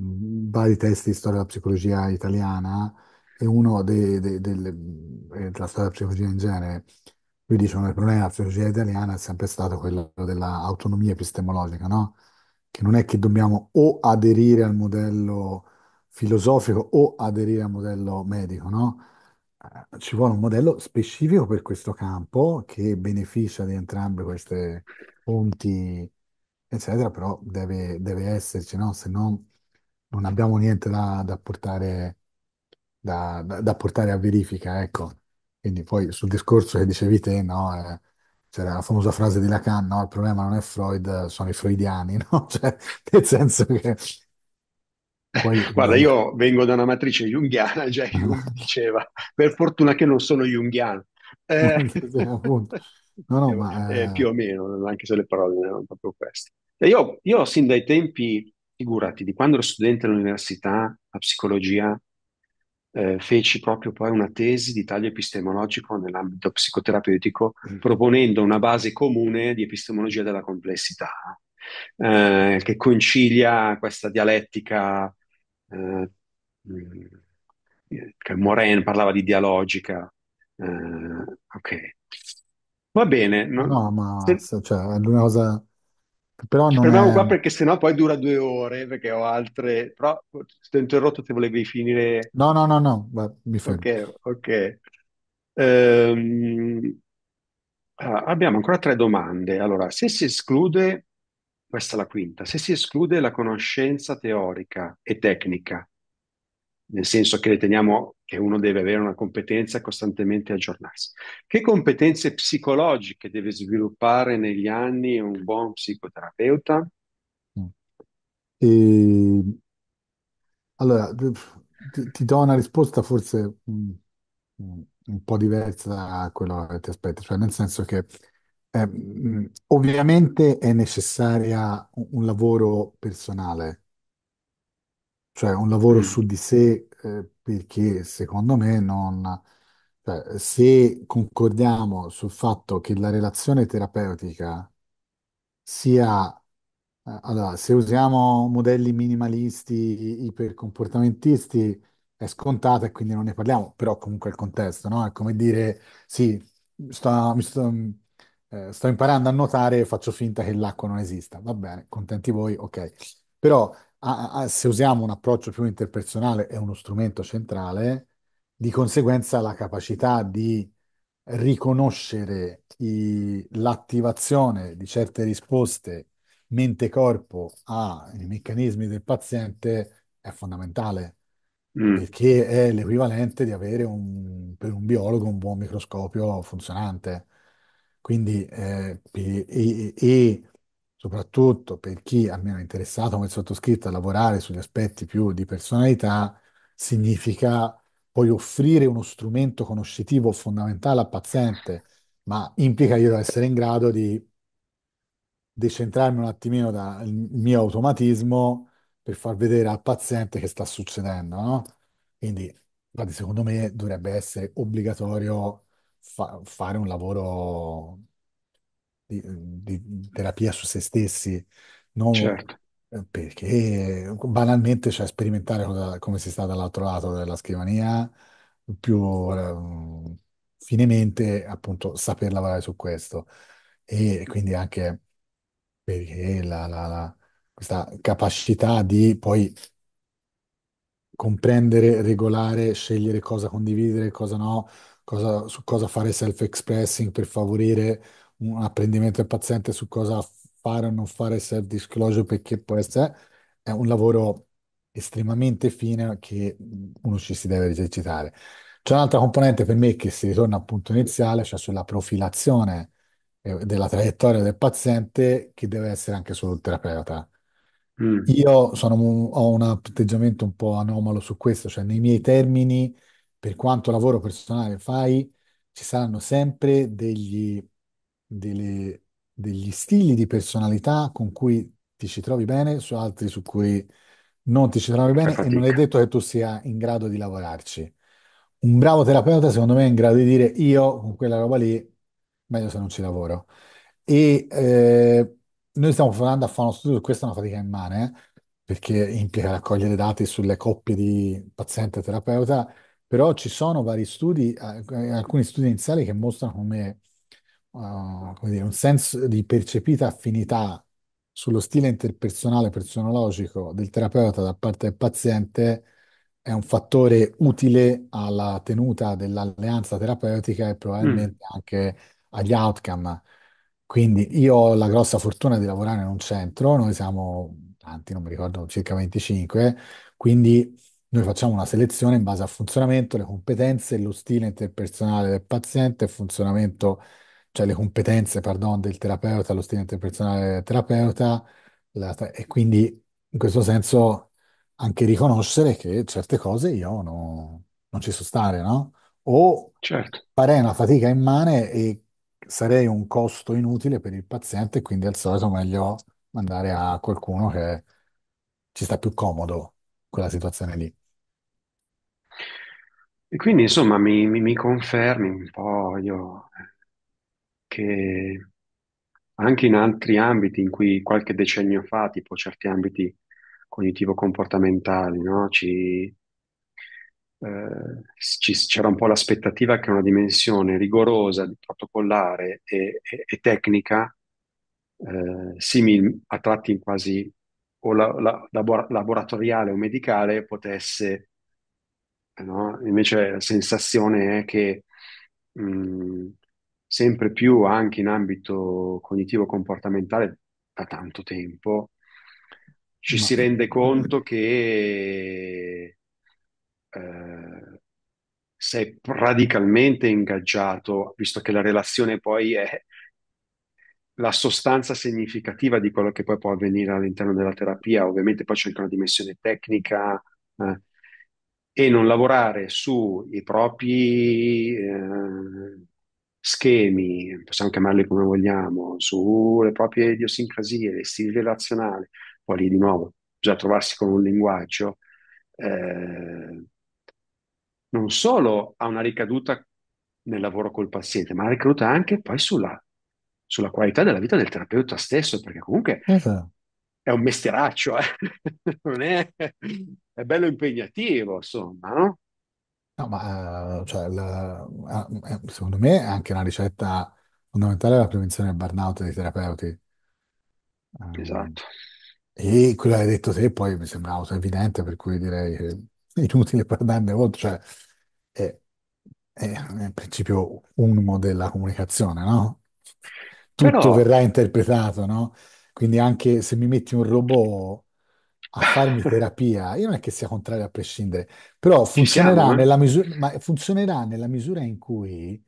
mm, vari testi di storia della psicologia italiana, è uno dei, dei, del, della eh, storia della psicologia in genere. Lui dice che il problema della psicologia italiana è sempre stato quello dell'autonomia epistemologica, no? Che non è che dobbiamo o aderire al modello filosofico o aderire al modello medico, no? Eh, ci vuole un modello specifico per questo campo che beneficia di entrambe queste fonti, eccetera, però deve, deve esserci, no? Se no non abbiamo niente da, da portare da, da- portare a verifica, ecco. Quindi poi sul discorso che dicevi te, no, eh, c'era la famosa frase di Lacan, no, il problema non è Freud, sono i freudiani, no? Cioè, nel senso che poi... Guarda, io vengo da una matrice junghiana, già cioè, Jung diceva, per fortuna che non sono junghiano. Eh, appunto. No, no, eh, ma... Eh, eh, più o meno, anche se le parole non erano proprio queste. E Io, io sin dai tempi, figurati, di quando ero studente all'università, a psicologia, eh, feci proprio poi una tesi di taglio epistemologico nell'ambito psicoterapeutico, mm. proponendo una base comune di epistemologia della complessità, eh, che concilia questa dialettica. Eh, mm, che Moren parlava di dialogica. Eh, ok. Va bene. No, no ma cioè, è una cosa però non fermiamo è... qua perché sennò poi dura due ore perché ho altre. Però ti ho interrotto, ti volevi finire. No, no, no, no, Beh, mi fermo. Ok, ok. Ehm, ah, abbiamo ancora tre domande. Allora, se si esclude, questa è la quinta, se si esclude la conoscenza teorica e tecnica nel senso che riteniamo che uno deve avere una competenza costantemente aggiornarsi. Che competenze psicologiche deve sviluppare negli anni un buon psicoterapeuta? Mm. E... Ehm, allora, ti, ti, do una risposta forse un, mm, mm, un po' diversa da quello che ti aspetti, cioè nel senso che eh, ovviamente è necessaria un, un lavoro personale cioè un lavoro mm. su di sé, eh, perché secondo me non, cioè, se concordiamo sul fatto che la relazione terapeutica sia, eh, allora, se usiamo modelli minimalisti, ipercomportamentisti, è scontata e quindi non ne parliamo, però comunque il contesto, no? È come dire, sì, sto, mi sto, eh, sto imparando a nuotare e faccio finta che l'acqua non esista. Va bene, contenti voi, ok. Però a, ah, a, ah, ah, se usiamo un approccio più interpersonale è uno strumento centrale, di conseguenza la capacità di riconoscere i, l'attivazione di certe risposte mente-corpo ai meccanismi del paziente è fondamentale, mm. perché è l'equivalente di avere un, per un biologo un buon microscopio funzionante. Quindi, eh, e, e, e soprattutto per chi, almeno è interessato come sottoscritto, a lavorare sugli aspetti più di personalità, significa poi offrire uno strumento conoscitivo fondamentale al paziente, ma implica io essere in grado di decentrarmi un attimino dal mio automatismo per far vedere al paziente che sta succedendo, no? Quindi, guardi, secondo me dovrebbe essere obbligatorio fa- fare un lavoro di, di terapia su se stessi, non certo. Eh, perché banalmente cioè, sperimentare cosa, come si sta dall'altro lato della scrivania, più eh, finemente appunto saper lavorare su questo e quindi anche perché la, la, la, questa capacità di poi comprendere, regolare, scegliere cosa condividere, cosa no, cosa, su cosa fare self-expressing per favorire un apprendimento del paziente su cosa fare o non fare self-disclosure perché può essere, è un lavoro estremamente fine che uno ci si deve esercitare. C'è un'altra componente per me che si ritorna al punto iniziale, cioè sulla profilazione eh, della traiettoria del paziente che deve essere anche solo il terapeuta. Mm. Io sono, ho un atteggiamento un po' anomalo su questo, cioè nei miei termini, per quanto lavoro personale fai, ci saranno sempre degli delle, degli stili di personalità con cui ti ci trovi bene, su altri su cui non ti ci trovi bene e non è detto che tu sia in grado di lavorarci. Un bravo terapeuta, secondo me, è in grado di dire io con quella roba lì, meglio se non ci lavoro. E eh, noi stiamo provando a fare uno studio, questa è una fatica immane, eh, perché implica raccogliere dati sulle coppie di paziente e terapeuta, però ci sono vari studi, eh, alcuni studi iniziali che mostrano come Ah, come dire, un senso di percepita affinità sullo stile interpersonale personologico del terapeuta da parte del paziente è un fattore utile alla tenuta dell'alleanza terapeutica e probabilmente mm. anche agli outcome. Quindi io ho la grossa fortuna di lavorare in un centro, noi siamo tanti, non mi ricordo, circa 25, quindi noi facciamo una selezione in base al funzionamento, le competenze, lo stile interpersonale del paziente, il funzionamento cioè le competenze, pardon, del terapeuta, lo stile interpersonale del terapeuta, la, e quindi in questo senso anche riconoscere che certe cose io no, non ci so stare, no? O certo. farei una fatica immane e sarei un costo inutile per il paziente, quindi al solito meglio mandare a qualcuno che ci sta più comodo quella situazione lì. E quindi insomma mi, mi, mi confermi un po', io eh, che anche in altri ambiti in cui qualche decennio fa, tipo certi ambiti cognitivo-comportamentali, no? Ci, eh, ci- c'era un po' l'aspettativa che una dimensione rigorosa, protocollare e, e- e tecnica, eh, simil- a tratti quasi o la- la- labor- laboratoriale o medicale, potesse, no? Invece la sensazione è che mh, mm, sempre più anche in ambito cognitivo-comportamentale da tanto tempo, ci si rende conto che eh, sei radicalmente ingaggiato, visto che la relazione poi è la sostanza significativa di quello che poi può avvenire all'interno della terapia, ovviamente poi c'è anche una dimensione tecnica, eh, e non lavorare sui propri eh, schemi, possiamo chiamarli come vogliamo, sulle proprie idiosincrasie, le stili relazionali, poi lì di nuovo bisogna trovarsi con un linguaggio, eh, non solo ha una ricaduta nel lavoro col paziente, ma ha una ricaduta anche poi sulla, sulla, qualità della vita del terapeuta stesso, perché comunque esatto. è un mestieraccio, eh? è, è bello impegnativo, insomma, no? No, ma eh, cioè, la- eh, eh, secondo me è anche una ricetta fondamentale la prevenzione del burnout dei terapeuti. Esatto. Ehm, Esatto. e quello che hai detto te poi mi sembra auto-evidente, per cui direi che è inutile parlarne molto, cioè è, è, è il principio ultimo della comunicazione, no? Tutto Però, verrà interpretato, no? Quindi anche se mi metti un robot a farmi terapia, io non è che sia contrario a prescindere, però funzionerà, siamo, eh? nella, misura, funzionerà nella misura in cui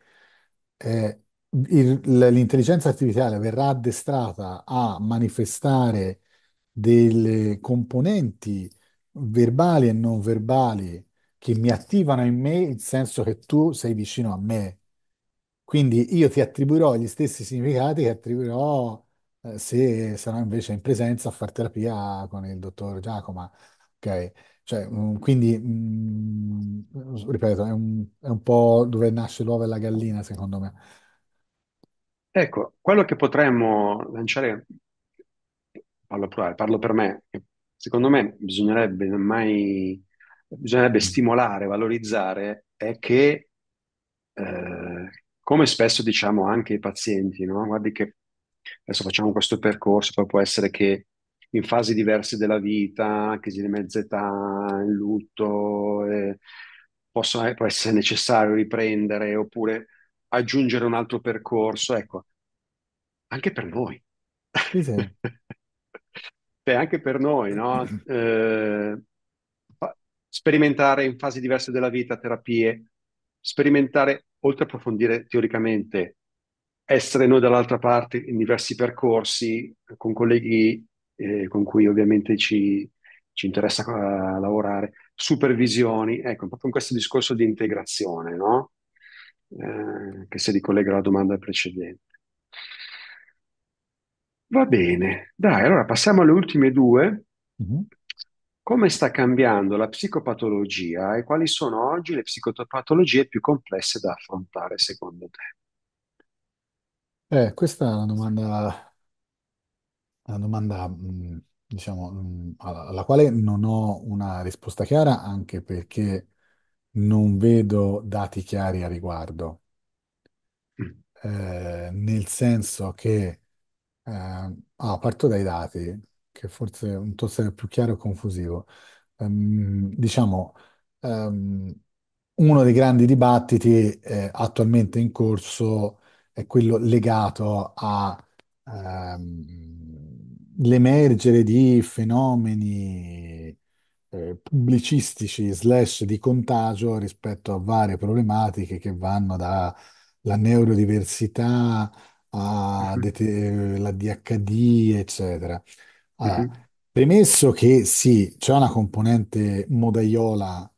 eh, il, l'intelligenza artificiale verrà addestrata a manifestare delle componenti verbali e non verbali che mi attivano in me il senso che tu sei vicino a me. Quindi io ti attribuirò gli stessi significati che attribuirò eh, se sarà invece in presenza a far terapia con il dottor Giacoma, ok? Cioè, mm, quindi, mm, ripeto, è un, è un po' dove nasce l'uovo e la gallina, secondo me. Ecco, quello che potremmo lanciare, parlo, parlo per me, secondo me bisognerebbe mai, bisognerebbe stimolare, valorizzare, è che, eh, come spesso diciamo anche ai pazienti, no? Guardi che adesso facciamo questo percorso, poi può essere che in fasi diverse della vita, crisi di mezza età, in lutto, eh, possono, può essere necessario riprendere oppure aggiungere un altro percorso, ecco, anche per noi. Sì, sì. Beh, anche per noi, no? Eh, sperimentare in fasi diverse della vita terapie, sperimentare, oltre a approfondire teoricamente essere noi dall'altra parte in diversi percorsi con colleghi eh, con cui ovviamente ci, ci interessa uh, lavorare, supervisioni, ecco, proprio in questo discorso di integrazione, no? Eh, che si ricollega alla domanda precedente. Va bene, dai, allora passiamo alle ultime due. Mm-hmm. Come sta cambiando la psicopatologia e quali sono oggi le psicopatologie più complesse da affrontare secondo te? Eh, questa è una domanda, una domanda, mhmm, diciamo, mhmm, alla, quale non ho una risposta chiara, anche perché non vedo dati chiari a riguardo, mm. Eh, nel senso che, eh, ah, parto dai dati, che forse un po' è più chiaro e confusivo. Ehm, diciamo, ehm, uno dei grandi dibattiti eh, attualmente in corso è quello legato all'emergere ehm, di fenomeni eh, pubblicistici slash di contagio rispetto a varie problematiche che vanno dalla neurodiversità alla mm-hmm. DHD, eccetera. Allora, mm-hmm. premesso che sì, c'è una componente modaiola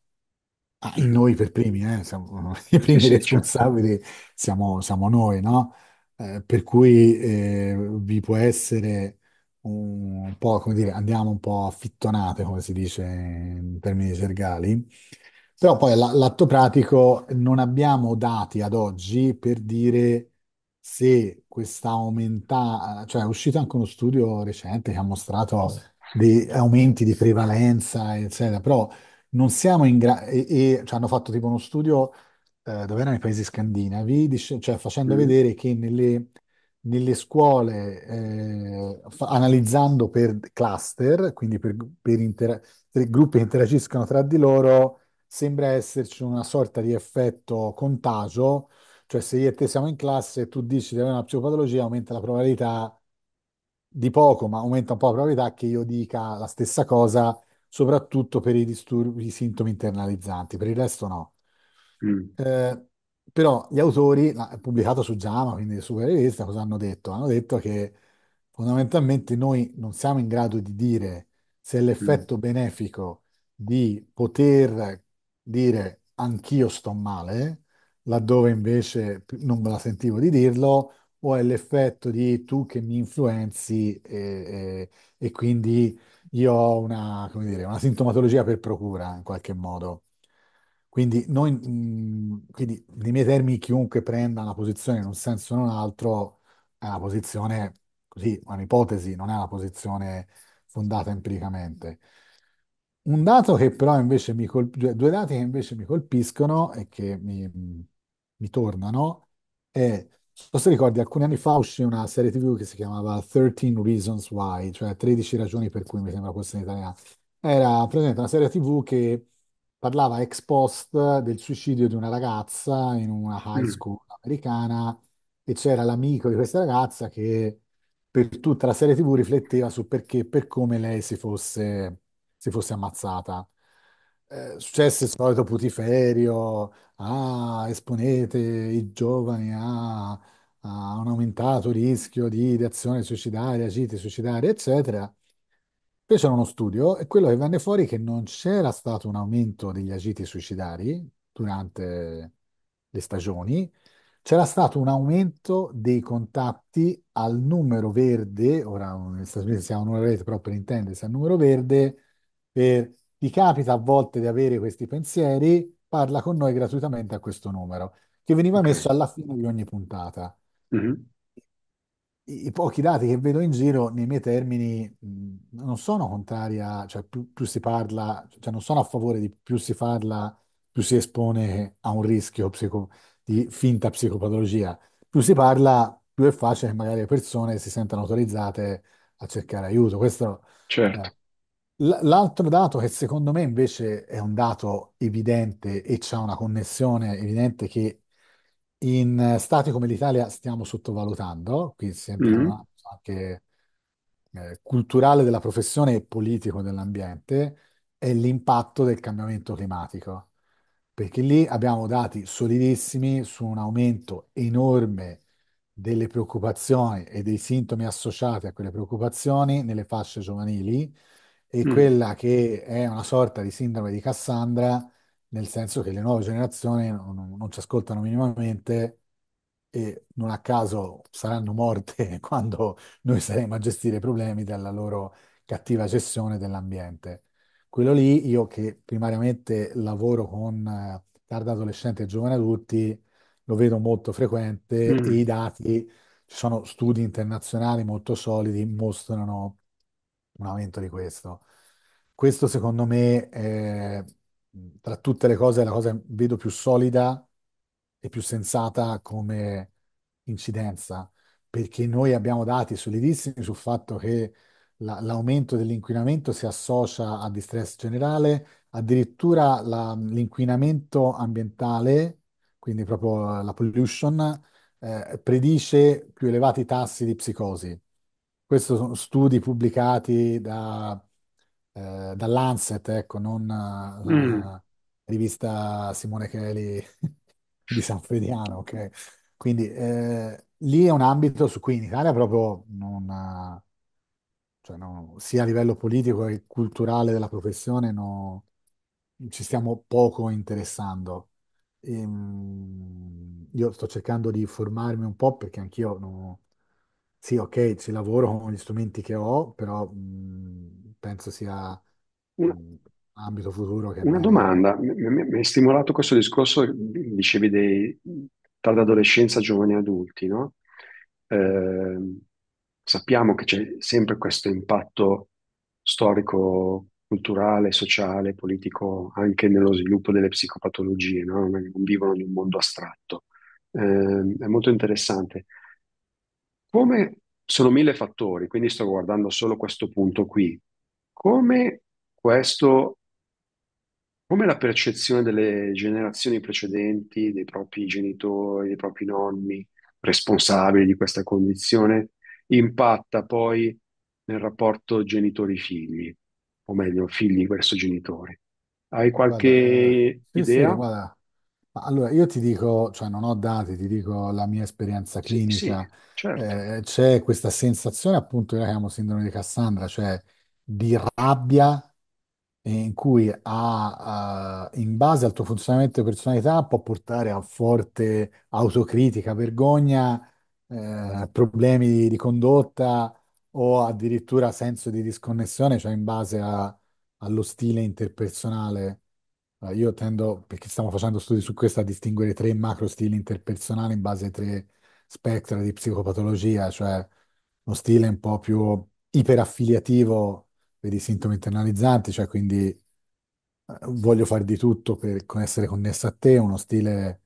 Ah, noi per primi, eh, siamo i primi sì, certo. responsabili siamo, siamo noi, no? Eh, per cui eh, vi può essere un po', come dire, andiamo un po' affittonate, come si dice in termini gergali, però poi all'atto pratico non abbiamo dati ad oggi per dire se questa aumenta, cioè è uscito anche uno studio recente che ha mostrato dei aumenti di prevalenza, eccetera, però non siamo in grado, e, e cioè, hanno fatto tipo uno studio eh, dove erano i paesi scandinavi, dice- cioè facendo Mm. vedere che nelle, nelle scuole, eh, analizzando per cluster, quindi per, per intera- per gruppi che interagiscono tra di loro, sembra esserci una sorta di effetto contagio, cioè se io e te siamo in classe e tu dici di avere una psicopatologia, aumenta la probabilità di poco, ma aumenta un po' la probabilità che io dica la stessa cosa soprattutto per i disturbi, i sintomi internalizzanti, per il resto no. Mm. Eh, però gli autori, pubblicato su JAMA, quindi su quella rivista, cosa hanno detto? Hanno detto che fondamentalmente noi non siamo in grado di dire se l'effetto mm. benefico di poter dire anch'io sto male, laddove invece non me la sentivo di dirlo, o è l'effetto di tu che mi influenzi e, e, e quindi io ho una, come dire, una sintomatologia per procura in qualche modo. Quindi, noi, mhmm, quindi nei miei termini, chiunque prenda una posizione in un senso o in un altro è una posizione così, un'ipotesi, non è una posizione fondata empiricamente. Un dato che però invece mi colpisce, due dati che invece mi colpiscono e che mi, mhmm, mi tornano è So se ricordi, alcuni anni fa uscì una serie TV che si chiamava 13 Reasons Why, cioè 13 ragioni per cui mi sembra fosse in italiano. Era praticamente una serie TV che parlava ex post del suicidio di una ragazza in una high mm. school americana e c'era l'amico di questa ragazza che per tutta la serie TV rifletteva su perché, e per come lei si fosse, si fosse ammazzata. Eh, successe il solito putiferio, ah, esponete i giovani a, a un aumentato rischio di ideazione suicidaria, agiti suicidari, eccetera. Fecero uno studio e quello che venne fuori è che non c'era stato un aumento degli agiti suicidari durante le stagioni, c'era stato un aumento dei contatti al numero verde, ora negli Stati Uniti siamo una rete, però per intendersi, al numero verde per ti capita a volte di avere questi pensieri, parla con noi gratuitamente a questo numero, che veniva messo alla fine di ogni puntata. Mm-hmm. I, pochi dati che vedo in giro, nei miei termini, mm, non sono contrari a, cioè più, più si parla, cioè non sono a favore di più si parla, più si espone a un rischio psico- di finta psicopatologia. Più si parla, più è facile che magari le persone si sentano autorizzate a cercare aiuto. Questo, eh, certo. L'altro dato che secondo me invece è un dato evidente e c'è una connessione evidente che in eh, stati come l'Italia stiamo sottovalutando, qui sempre un Mm. Mm-hmm. anche eh, culturale della professione e politico dell'ambiente, è l'impatto del cambiamento climatico. Perché lì abbiamo dati solidissimi su un aumento enorme delle preoccupazioni e dei sintomi associati a quelle preoccupazioni nelle fasce giovanili e mm. quella che è una sorta di sindrome di Cassandra, nel senso che le nuove generazioni non, non ci ascoltano minimamente e non a caso saranno morte quando noi saremo a gestire i problemi della loro cattiva gestione dell'ambiente. Quello lì, io che primariamente lavoro con eh, tarda adolescente e giovani adulti, lo vedo molto frequente mm. e i dati, ci sono studi internazionali molto solidi, mostrano un aumento di questo. Questo secondo me è, tra tutte le cose, è la cosa che vedo più solida e più sensata come incidenza, perché noi abbiamo dati solidissimi sul fatto che la- l'aumento dell'inquinamento si associa a distress generale, addirittura l'inquinamento ambientale, quindi proprio la pollution, eh, predice più elevati tassi di psicosi. Questi sono studi pubblicati da, eh, dall'Ancet, ecco, non eh, Mm. la rivista Simone Cheli di San Frediano, ok? Quindi eh, lì è un ambito su cui in Italia proprio non, cioè, no, sia a livello politico che culturale della professione no, ci stiamo poco interessando. Ehm, io sto cercando di formarmi un po' perché anch'io no- sì, ok, ci lavoro con gli strumenti che ho, però mh, mhmm, penso sia Una, mh, mhmm, ambito futuro che una magari... domanda, mi mi- stimolato questo discorso, mhmm, dicevi, dei, tra l'adolescenza, giovani adulti, no? Ehm, sappiamo che c'è sempre questo impatto storico, culturale, sociale, politico, anche nello sviluppo delle psicopatologie, no? Non vivono in un mondo astratto. Ehm, è molto interessante come sono mille fattori, quindi sto guardando solo questo punto qui, come questo, come la percezione delle generazioni precedenti, dei propri genitori, dei propri nonni, responsabili di questa condizione, impatta poi nel rapporto genitori-figli, o meglio, figli verso genitori. Hai qualche guarda, eh, sì, idea? Sì, guarda, allora, io ti dico, cioè non ho dati, ti dico la mia esperienza Sì, sì, clinica, certo. eh, c'è questa sensazione appunto, che la chiamo sindrome di Cassandra, cioè di rabbia in cui a- a- in base al tuo funzionamento di personalità può portare a forte autocritica, vergogna, eh, problemi di, di condotta o addirittura senso di disconnessione, cioè in base a- allo stile interpersonale. Io tendo, perché stiamo facendo studi su questo, a distinguere tre macro stili interpersonali in base ai tre spettri di psicopatologia, cioè uno stile un po' più iperaffiliativo per i sintomi internalizzanti, cioè quindi eh, voglio fare di tutto per essere connesso a te, uno stile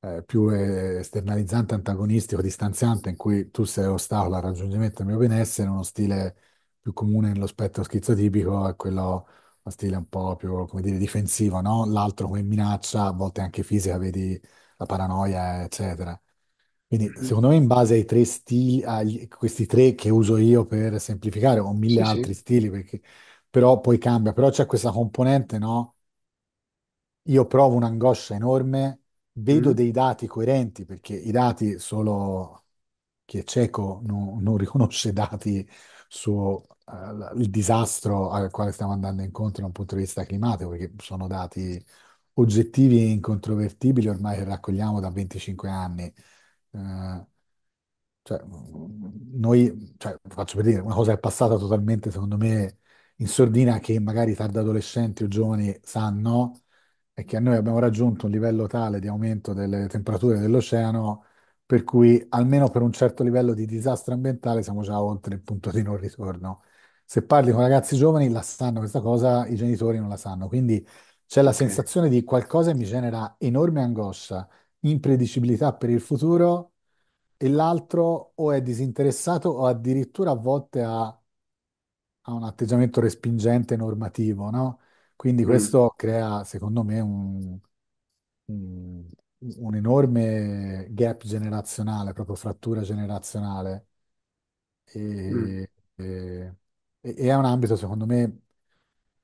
eh, più eh, esternalizzante, antagonistico, distanziante, in cui tu sei ostacolo al raggiungimento del mio benessere, uno stile più comune nello spettro schizotipico è quello stile un po' più, come dire, difensivo, no? L'altro come minaccia, a volte anche fisica, vedi la paranoia, eccetera. Quindi, secondo me, in base ai tre stili, agli- questi tre che uso io per semplificare, ho mille Sì, altri stili, perché, però poi cambia, però c'è questa componente, no? Io provo un'angoscia enorme, vedo dei dati coerenti, perché i dati solo chi è cieco non, non riconosce dati su il disastro al quale stiamo andando incontro da un punto di vista climatico, perché sono dati oggettivi e incontrovertibili ormai che raccogliamo da 25 anni. Eh, cioè, noi, cioè, faccio per dire, una cosa è passata totalmente, secondo me, in sordina che magari tarda adolescenti o giovani sanno, è che noi abbiamo raggiunto un livello tale di aumento delle temperature dell'oceano per cui almeno per un certo livello di disastro ambientale siamo già oltre il punto di non ritorno se parli con ragazzi giovani la sanno questa cosa, i genitori non la sanno. Quindi c'è la Ok. sensazione di qualcosa che mi genera enorme angoscia, impredicibilità per il futuro e l'altro o è disinteressato o addirittura a volte ha, ha un atteggiamento respingente normativo, no? Quindi Mm. questo crea, secondo me, un, un- un enorme gap generazionale, proprio frattura generazionale. Mm. e- è un ambito, secondo me,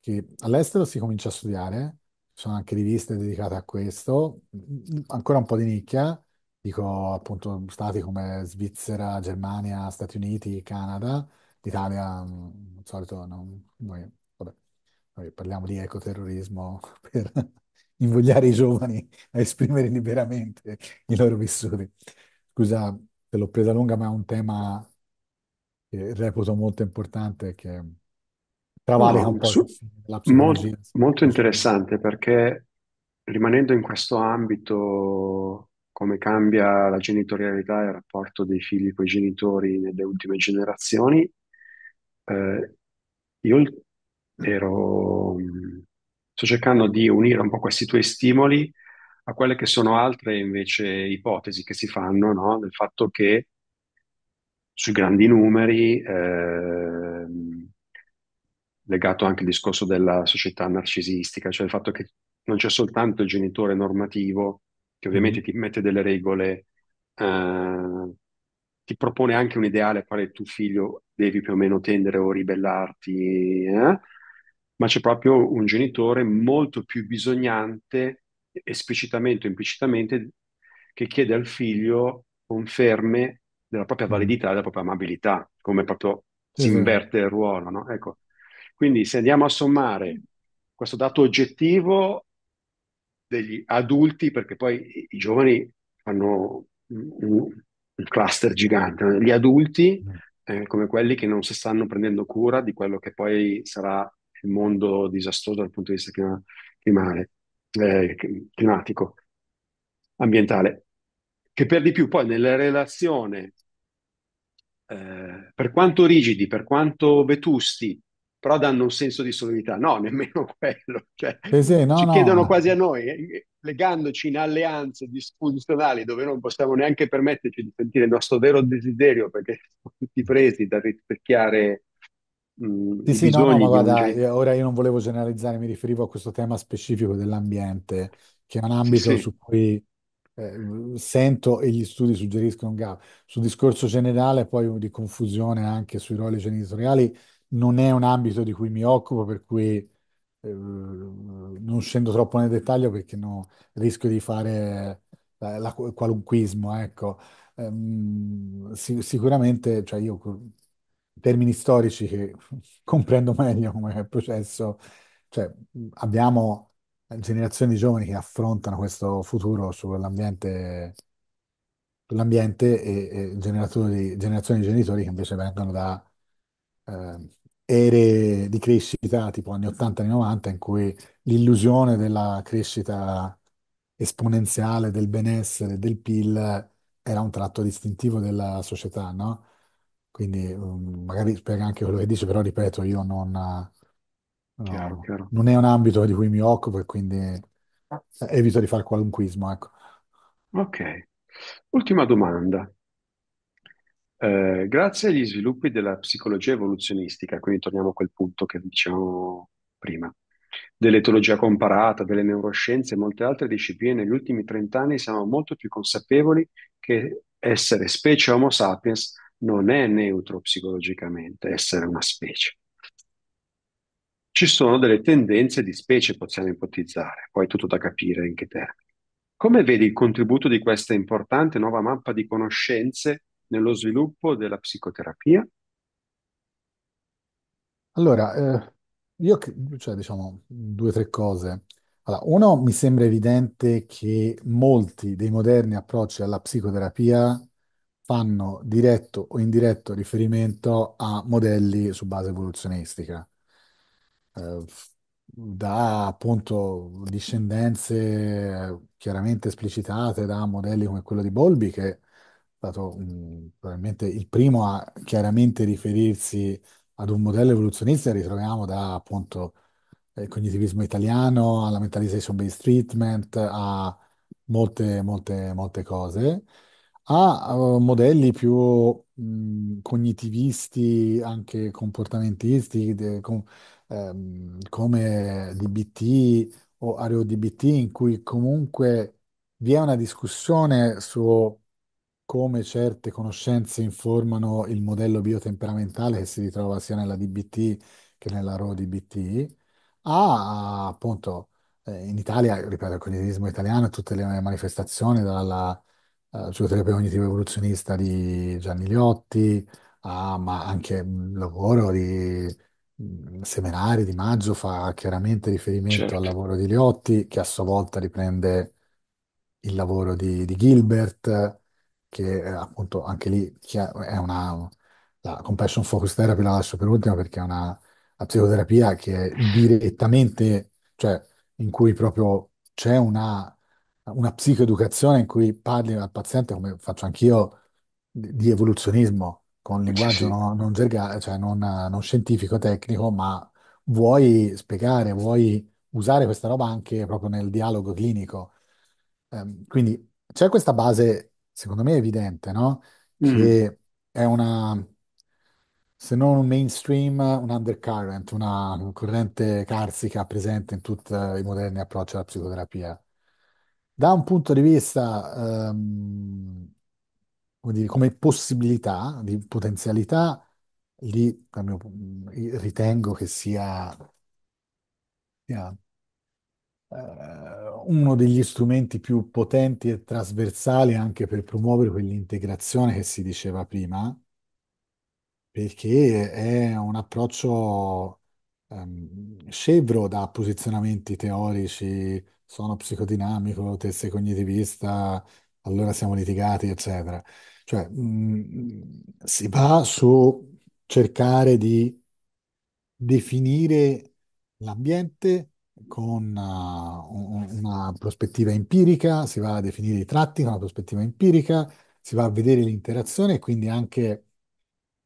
che all'estero si comincia a studiare, ci sono anche riviste dedicate a questo, mm, ancora un po' di nicchia, dico appunto stati come Svizzera, Germania, Stati Uniti, Canada, l'Italia, mm, al solito non- noi, vabbè, noi parliamo di ecoterrorismo per invogliare i giovani a esprimere liberamente i loro vissuti. Scusa, te l'ho presa lunga, ma è un tema che reputo molto importante che travalica un po' su, la psicologia. Molto, molto interessante perché rimanendo in questo ambito, come cambia la genitorialità e il rapporto dei figli con i genitori nelle ultime generazioni, eh, io ero, sto cercando di unire un po' questi tuoi stimoli a quelle che sono altre invece ipotesi che si fanno, no? Del fatto che sui grandi numeri, eh, legato anche al discorso della società narcisistica, cioè il fatto che non c'è soltanto il genitore normativo che ovviamente mm-hmm. ti mette delle regole, eh, ti propone anche un ideale a quale tuo figlio devi più o meno tendere o ribellarti, eh? ma c'è proprio un genitore molto più bisognante, esplicitamente o implicitamente, che chiede al figlio conferme della propria mm. validità della propria amabilità, come proprio si inverte il ruolo. No? Ecco. Quindi se andiamo a sommare questo dato oggettivo degli adulti, perché poi i giovani fanno un, un cluster gigante, gli adulti mm. eh, come quelli che non si stanno prendendo cura di quello che poi sarà il mondo disastroso dal punto di vista clima, climale, eh, climatico, ambientale, che per di più poi nella relazione eh, per quanto rigidi, per quanto vetusti, però danno un senso di solidità. No, nemmeno quello. Cioè, sì, sì, no, ci no. chiedono quasi a noi, eh, legandoci in alleanze disfunzionali dove non possiamo neanche permetterci di sentire il nostro vero desiderio perché siamo tutti presi da rispecchiare Mm, sì, sì, no, no, ma guarda, io, ora io non volevo generalizzare, mi riferivo a questo tema specifico dell'ambiente, che è un ambito sì. su cui eh, sento e gli studi suggeriscono un Gap. Sul discorso generale, poi di confusione anche sui ruoli genitoriali, non è un ambito di cui mi occupo, per cui eh, non scendo troppo nel dettaglio perché no, rischio di fare la, la, qualunquismo, ecco. Ehm, sic- sicuramente, cioè io termini storici che comprendo meglio come processo, cioè abbiamo generazioni di giovani che affrontano questo futuro sull'ambiente, sull'ambiente e, e generatori- generazioni di genitori che invece vengono da eh, ere di crescita tipo anni 80 anni 90 in cui l'illusione della crescita esponenziale del benessere, del PIL era un tratto distintivo della società, no? Quindi um, magari spiega anche quello che dice, però ripeto, io non... Chiaro, chiaro. Non è un ambito di cui mi occupo e quindi eh, evito di fare qualunquismo, ecco. Ok. Ultima domanda. Eh, grazie agli sviluppi della psicologia evoluzionistica, quindi torniamo a quel punto che dicevamo prima, dell'etologia comparata, delle neuroscienze e molte altre discipline, negli ultimi trent'anni siamo molto più consapevoli che essere specie Homo sapiens non è neutro psicologicamente, essere una specie ci sono delle tendenze di specie, possiamo ipotizzare, poi è tutto da capire in che termini. Come vedi il contributo di questa importante nuova mappa di conoscenze nello sviluppo della psicoterapia? Allora, eh, io, cioè, diciamo, due o tre cose. Allora, uno, mi sembra evidente che molti dei moderni approcci alla psicoterapia fanno diretto o indiretto riferimento a modelli su base evoluzionistica. Ehm, da appunto discendenze chiaramente esplicitate da modelli come quello di Bolby, che è stato mh, probabilmente il primo a chiaramente riferirsi ad un modello evoluzionista, che ritroviamo da appunto il cognitivismo italiano, alla mentalization based treatment, a molte, molte, molte cose, a eh, modelli più mh, cognitivisti, anche comportamentisti, de, com- ehm, come DBT o AreoDBT, in cui comunque vi è una discussione su come certe conoscenze informano il modello biotemperamentale che si ritrova sia nella DBT che nella RODBT, a appunto eh, in Italia, ripeto, il cognitivismo italiano e tutte le manifestazioni, dalla eh, psicoterapia cognitiva evoluzionista di Gianni Liotti, a, ah, ma anche il lavoro di mh, mhmm, Semerari di maggio fa chiaramente riferimento al certo. lavoro di Liotti, che a sua volta riprende il lavoro di, di Gilbert, che eh, appunto anche lì è una... La compassion focus therapy la lascio per ultima perché è una, la psicoterapia che è direttamente, cioè in cui proprio c'è una, una psicoeducazione in cui parli al paziente, come faccio anch'io, di, di evoluzionismo, con eh, linguaggio sì. no- non, gerga- cioè non, non scientifico, tecnico, ma vuoi spiegare, vuoi usare questa roba anche proprio nel dialogo clinico. Ehm, quindi c'è questa base, secondo me, evidente, no? Mm, Che è una, se non un mainstream, un undercurrent, una corrente carsica presente in tutti i moderni approcci alla psicoterapia. Da un punto di vista, ehm, come dire, come possibilità di potenzialità, lì mio- mhmm, ritengo che sia, sia, eh, uno degli strumenti più potenti e trasversali anche per promuovere quell'integrazione che si diceva prima, perché è un approccio ehm, scevro da posizionamenti teorici, sono psicodinamico, te sei cognitivista, allora siamo litigati, eccetera. Cioè, mh, si va su cercare di definire l'ambiente con uh, una prospettiva empirica, si va a definire i tratti con una prospettiva empirica, si va a vedere l'interazione e quindi anche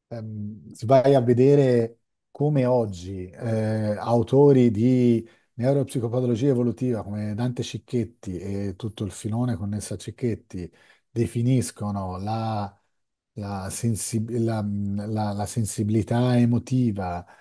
ehm, si vai a vedere come oggi eh, autori di neuropsicopatologia evolutiva come Dante Cicchetti e tutto il filone connesso a Cicchetti definiscono la, la sensib- la- mm, la- la sensibilità emotiva, eh,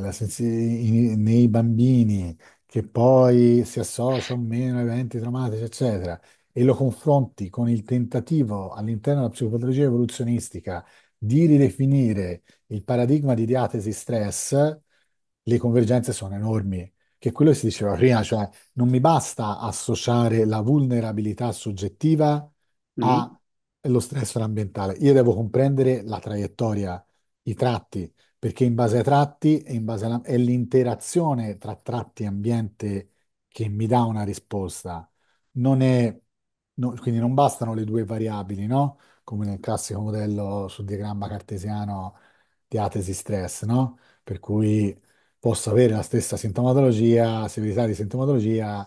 la sensi- in- nei bambini che poi si associano meno a eventi traumatici, eccetera, e lo confronti con il tentativo all'interno della psicopatologia evoluzionistica di ridefinire il paradigma di diatesi stress, le convergenze sono enormi. Che è quello che si diceva prima, cioè non mi basta associare la vulnerabilità soggettiva Mm. ha ah. lo stressore ambientale. Io devo comprendere la traiettoria, i tratti, perché in base ai tratti e in base alla- è l'interazione tra tratti e ambiente che mi dà una risposta. Non è, no- quindi non bastano le due variabili, no? Come nel classico modello sul diagramma cartesiano di atesi-stress, no? Per cui posso avere la stessa sintomatologia, severità di sintomatologia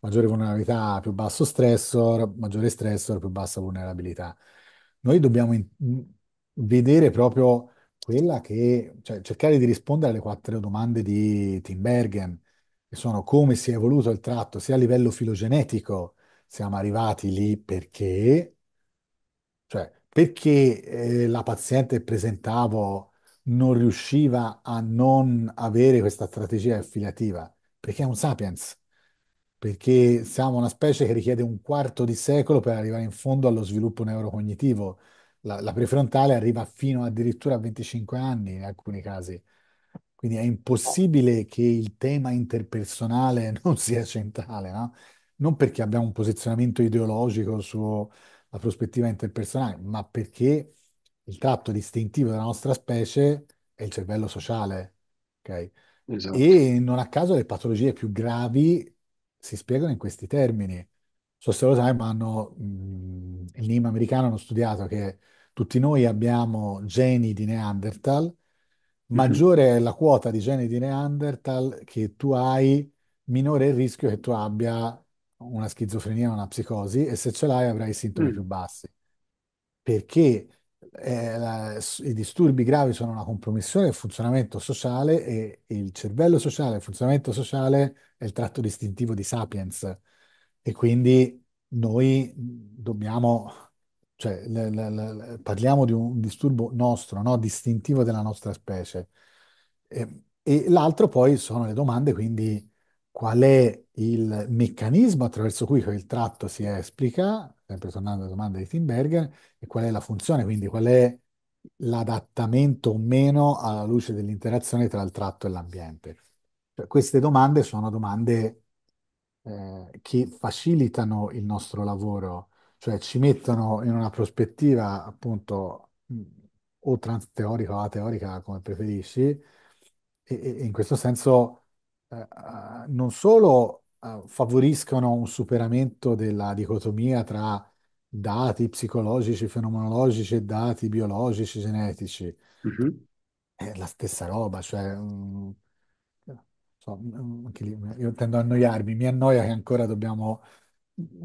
maggiore vulnerabilità, più basso stressor, maggiore stressor, più bassa vulnerabilità. Noi dobbiamo vedere proprio quella che, cioè cercare di rispondere alle quattro domande di Tim Bergen, che sono come si è evoluto il tratto, sia a livello filogenetico, siamo arrivati lì perché, cioè perché eh, la paziente presentavo non riusciva a non avere questa strategia affiliativa? Perché è un sapiens perché siamo una specie che richiede un quarto di secolo per arrivare in fondo allo sviluppo neurocognitivo. La, la prefrontale arriva fino addirittura a 25 anni in alcuni casi. Quindi è impossibile che il tema interpersonale non sia centrale, no? Non perché abbiamo un posizionamento ideologico sulla prospettiva interpersonale, ma perché il tratto distintivo della nostra specie è il cervello sociale, ok? Esatto. E non a caso le patologie più gravi si spiegano in questi termini. So se lo sai, ma hanno, mh, mhmm, il NIM americano hanno studiato che tutti noi abbiamo geni di Neanderthal, mhm. maggiore è la quota di geni di Neanderthal che tu hai, minore è il rischio che tu abbia una schizofrenia, una psicosi, e se ce l'hai avrai sintomi mm. più bassi. Perché eh, la, i disturbi gravi sono una compromissione del funzionamento sociale e, e il cervello sociale, il funzionamento sociale è il tratto distintivo di Sapiens e quindi noi dobbiamo, cioè le, le, le, parliamo di un disturbo nostro, no? distintivo della nostra specie. E, e l'altro poi sono le domande, quindi qual è il meccanismo attraverso cui quel tratto si esplica, sempre tornando alla domanda di Timberger, e qual è la funzione, quindi qual è l'adattamento o meno alla luce dell'interazione tra il tratto e l'ambiente. Cioè, queste domande sono domande eh, che facilitano il nostro lavoro, cioè ci mettono in una prospettiva appunto mh, o transteorica o ateorica, come preferisci, e, e in questo senso eh, eh, non solo eh, favoriscono un superamento della dicotomia tra dati psicologici, fenomenologici e dati biologici, genetici. È la stessa roba, cioè... Mh, mm, Mm, mm, anche lì mm, io tendo a annoiarmi, mi annoia che ancora dobbiamo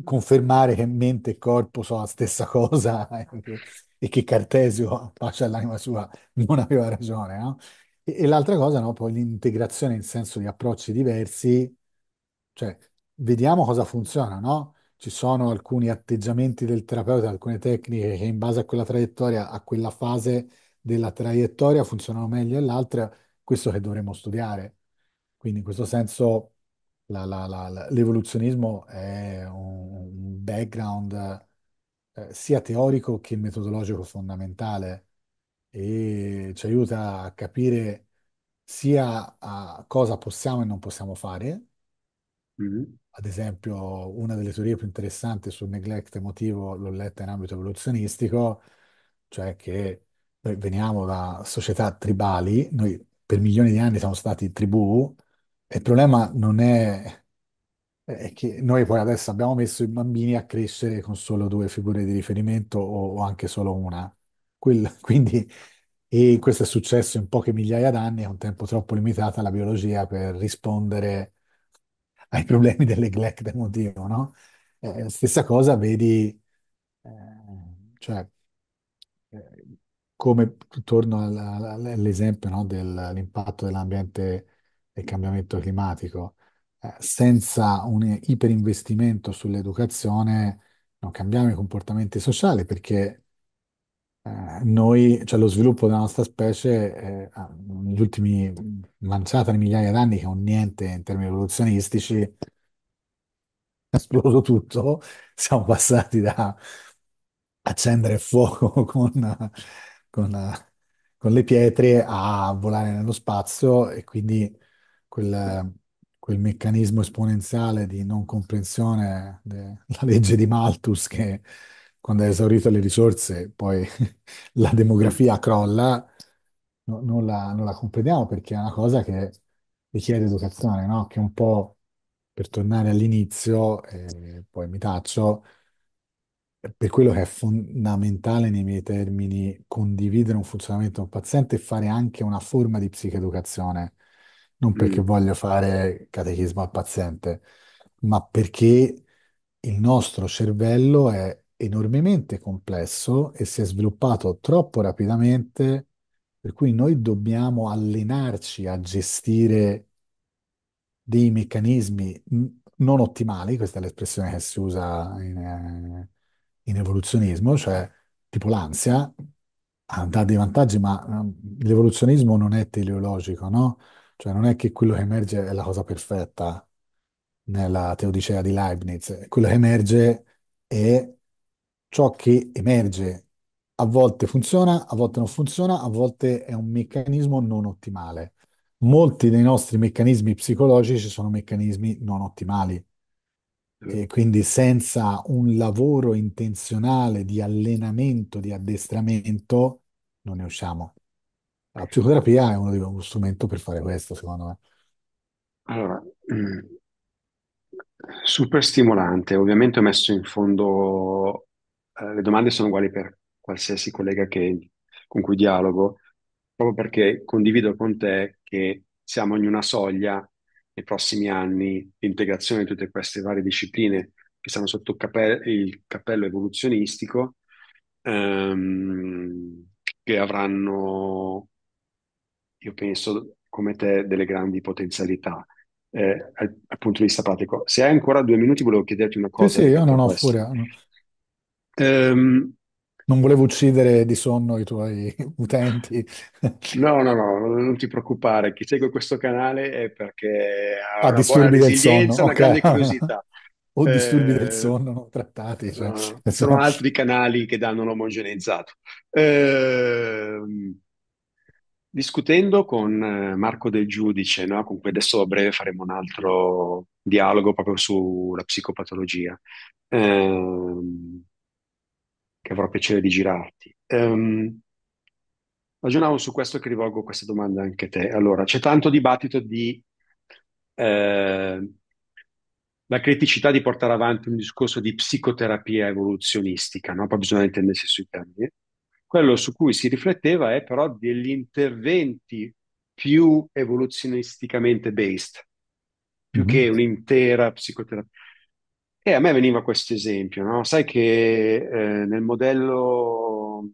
confermare che mente e corpo sono la stessa cosa e che, e che Cartesio, pace all'anima sua, non aveva ragione, no? E, e l'altra cosa, no, poi l'integrazione in senso di approcci diversi, cioè vediamo cosa funziona, no? Ci sono alcuni atteggiamenti del terapeuta, alcune tecniche che in base a quella traiettoria, a quella fase della traiettoria funzionano meglio dell'altra, questo che dovremmo studiare. Quindi in questo senso la- la- la- la- l'evoluzionismo è un un background eh, sia teorico che metodologico fondamentale e ci aiuta a capire sia a cosa possiamo e non possiamo fare. Mm-hmm. Ad esempio, una delle teorie più interessanti sul neglect emotivo l'ho letta in ambito evoluzionistico, cioè che noi veniamo da società tribali, noi per milioni di anni siamo stati tribù, il problema non è, è che noi poi adesso abbiamo messo i bambini a crescere con solo due figure di riferimento o, o anche solo una. Quel- quindi, e questo è successo in poche migliaia d'anni, è un tempo troppo limitato alla biologia per rispondere ai problemi del neglect emotivo, no? Eh, stessa cosa vedi, eh, cioè, eh, come torno all'esempio, no, dell'impatto dell'ambiente del cambiamento climatico, eh, senza un iperinvestimento sull'educazione non cambiamo i comportamenti sociali perché eh, noi, cioè lo sviluppo della nostra specie eh, negli ultimi manciata di migliaia d'anni che è un niente in termini evoluzionistici è esploso tutto, siamo passati da accendere fuoco con, con, con le pietre a volare nello spazio e quindi quel, quel meccanismo esponenziale di non comprensione della legge di Malthus che quando hai esaurito le risorse poi la demografia crolla, no- non la, non la comprendiamo perché è una cosa che richiede educazione, no? Che un po' per tornare all'inizio, eh, poi mi taccio, per quello che è fondamentale nei miei termini condividere un funzionamento con un paziente e fare anche una forma di psicoeducazione non perché mm. voglio fare catechismo al paziente, ma perché il nostro cervello è enormemente complesso e si è sviluppato troppo rapidamente, per cui noi dobbiamo allenarci a gestire dei meccanismi non ottimali, questa è l'espressione che si usa in, eh, in evoluzionismo, cioè tipo l'ansia, ha ah, dà dei vantaggi, ma ehm, l'evoluzionismo non è teleologico, no? Cioè non è che quello che emerge è la cosa perfetta nella teodicea di Leibniz, quello che emerge è ciò che emerge. A volte funziona, a volte non funziona, a volte è un meccanismo non ottimale. Molti dei nostri meccanismi psicologici sono meccanismi non ottimali. E quindi senza un lavoro intenzionale di allenamento, di addestramento, non ne usciamo. La psicoterapia è uno, degli- uno strumento per fare questo, secondo me. Allora, mm, super stimolante. Ovviamente ho messo in fondo, eh, le domande sono uguali per qualsiasi collega che- con cui dialogo, proprio perché condivido con te che siamo in una soglia nei prossimi anni di integrazione di tutte queste varie discipline che stanno sotto cape- il cappello evoluzionistico, ehm, che avranno io penso come te delle grandi potenzialità eh, dal, dal, punto di vista pratico. Se hai ancora due minuti, volevo chiederti una cosa. Sì, sì io non ho furia. Um, non volevo uccidere di sonno i tuoi utenti. No, no, no, non ti preoccupare. Chi segue questo canale è perché ha ah, una disturbi del sonno. una okay. grande curiosità. o eh, disturbi del eh, sonno non trattati. Cioè, no, sono altri canali che danno l'omogeneizzato. Eh, Discutendo con eh, Marco Del Giudice, no? con cui adesso a breve faremo un altro dialogo proprio sulla psicopatologia, ehm, che avrò piacere di girarti. Ehm, ragionavo su questo e che rivolgo questa domanda anche a te. Allora, c'è tanto dibattito di eh, la criticità di portare avanti un discorso di psicoterapia evoluzionistica, no? poi bisogna intendersi sui termini. Quello su cui si rifletteva è però degli interventi più evoluzionisticamente based, più che mhm. un'intera psicoterapia. E a me veniva questo esempio, no? Sai che eh, nel modello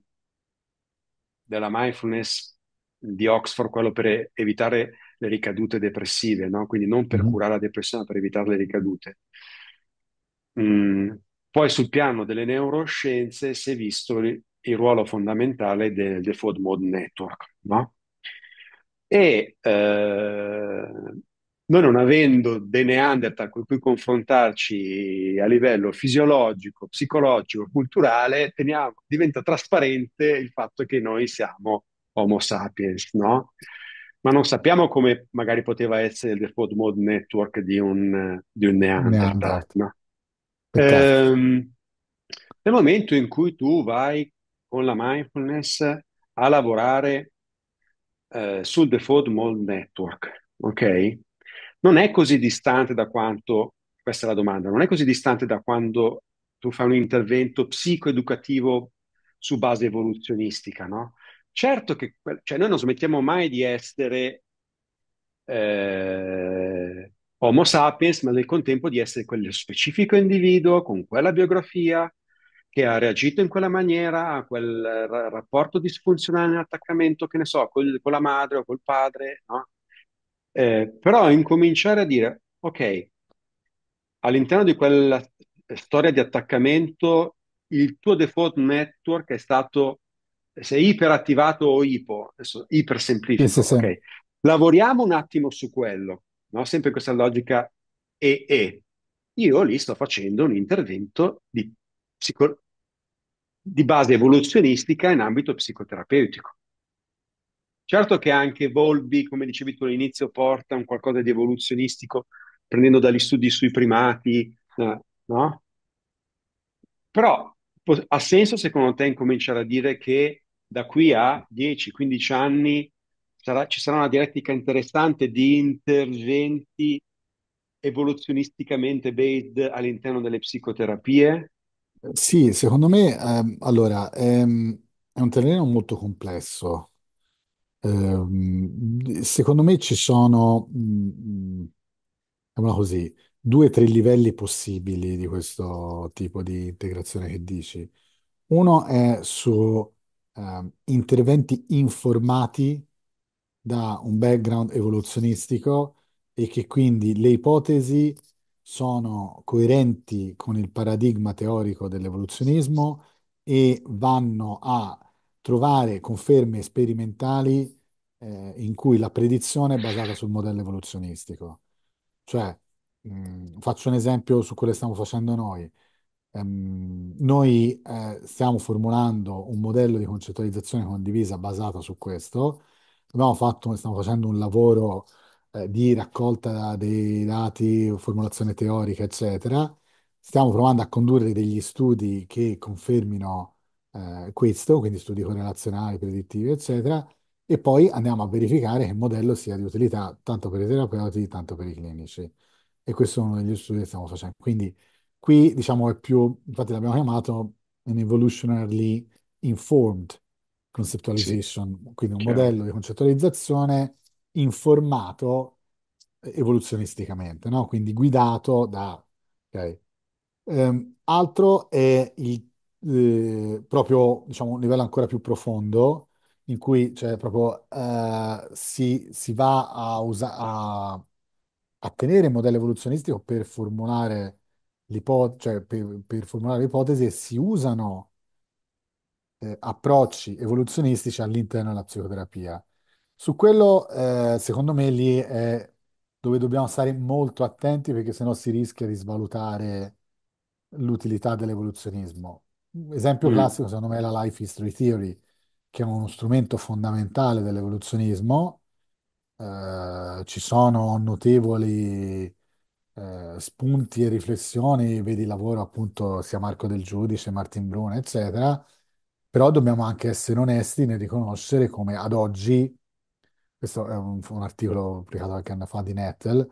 della mindfulness di Oxford, quello per evitare le ricadute depressive, no? Quindi non per mm-hmm. curare la depressione, ma per evitare le ricadute. Mm. Poi sul piano delle neuroscienze si è visto il ruolo fondamentale del default mode network, no? E eh, noi non avendo dei Neanderthal con cui confrontarci a livello fisiologico, psicologico, culturale, teniamo, diventa trasparente il fatto che noi siamo Homo sapiens, no? Ma non sappiamo come magari poteva essere il default mode network di un, di un Neanderthal, no? ehm, nel momento in cui tu vai con la mindfulness a lavorare eh, sul default mode network, ok? Non è così distante da quanto, questa è la domanda, non è così distante da quando tu fai un intervento psicoeducativo su base evoluzionistica, no? Certo che cioè noi non smettiamo mai di essere eh, Homo sapiens, ma nel contempo di essere quello specifico individuo con quella biografia, che ha reagito in quella maniera a quel r- rapporto disfunzionale in che ne so, col, con la madre o col padre, no? Eh, però incominciare a dire, ok, all'interno di quella storia di attaccamento il tuo default network è stato, sei iperattivato o ipo, adesso iper semplifico, sì, sì, Lavoriamo un attimo su quello, no? sempre in questa logica e e. Io lì sto facendo un intervento di psico- di base evoluzionistica in ambito psicoterapeutico. Certo che anche Volbi, come dicevi tu all'inizio, porta un qualcosa di evoluzionistico, prendendo dagli studi sui primati, eh, no? Però ha senso secondo te incominciare a dire che da qui a 10-15 anni sarà, ci sarà una dialettica interessante di interventi evoluzionisticamente based all'interno delle psicoterapie? Sì, secondo me, ehm, allora, ehm, è un terreno molto complesso. Ehm, secondo me ci sono, mm, diciamola mm, così, due o tre livelli possibili di questo tipo di integrazione che dici. Uno è su ehm, interventi informati da un background evoluzionistico e che quindi le ipotesi sono coerenti con il paradigma teorico dell'evoluzionismo e vanno a trovare conferme sperimentali eh, in cui la predizione è basata sul modello evoluzionistico. Cioè, mh, mm, faccio un esempio su quello che stiamo facendo noi. Ehm, noi eh, stiamo formulando un modello di concettualizzazione condivisa basata su questo. Abbiamo fatto, stiamo facendo un lavoro eh, di raccolta dei dati, formulazione teorica, eccetera. Stiamo provando a condurre degli studi che confermino eh, questo, quindi studi correlazionali, predittivi, eccetera, e poi andiamo a verificare che il modello sia di utilità tanto per i terapeuti, tanto per i clinici. E questo è uno degli studi che stiamo facendo. Quindi qui, diciamo, è più, infatti l'abbiamo chiamato an evolutionarily informed conceptualization, quindi un modello di concettualizzazione informato eh, evoluzionisticamente, no? quindi guidato da... Okay. Um, altro è il eh, proprio, diciamo, un livello ancora più profondo, in cui cioè, proprio, eh, si, si, va a, usa- a, a tenere il modello evoluzionistico per formulare l'ipotesi, cioè per, per formulare l'ipotesi e si usano eh, approcci evoluzionistici all'interno della psicoterapia. Su quello, eh, secondo me, lì è dove dobbiamo stare molto attenti perché sennò si rischia di svalutare l'utilità dell'evoluzionismo. Esempio Mm, classico, secondo me, è la Life History Theory, che è uno strumento fondamentale dell'evoluzionismo. Eh, ci sono notevoli eh, spunti e riflessioni, vedi il lavoro appunto sia Marco Del Giudice, Martin Bruna, eccetera, però dobbiamo anche essere onesti nel riconoscere come ad oggi questo è un, un articolo pubblicato qualche anno fa di Nettel,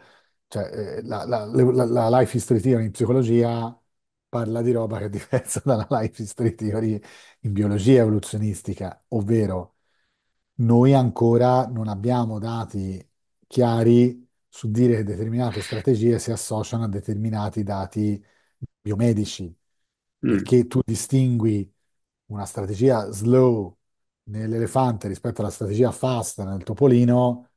cioè eh, la, la, la, la life history theory in psicologia parla di roba che è diversa dalla life history theory in biologia evoluzionistica, ovvero noi ancora non abbiamo dati chiari su dire che determinate strategie si associano a determinati dati biomedici, mm. perché tu distingui una strategia slow nell'elefante rispetto alla strategia FAST nel topolino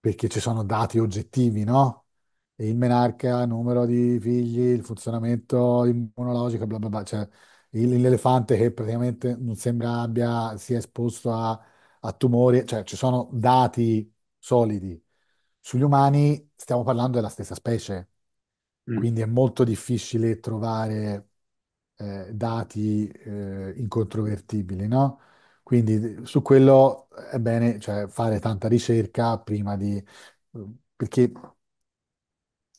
perché ci sono dati oggettivi, no? E il menarca, numero di figli, il funzionamento immunologico, bla bla bla, cioè l'elefante che praticamente non sembra abbia, sia esposto a, a tumori, cioè ci sono dati solidi. Sugli umani stiamo parlando della stessa specie, mm. quindi è molto difficile trovare eh, dati eh, incontrovertibili, no? Quindi su quello è bene, cioè, fare tanta ricerca prima di... perché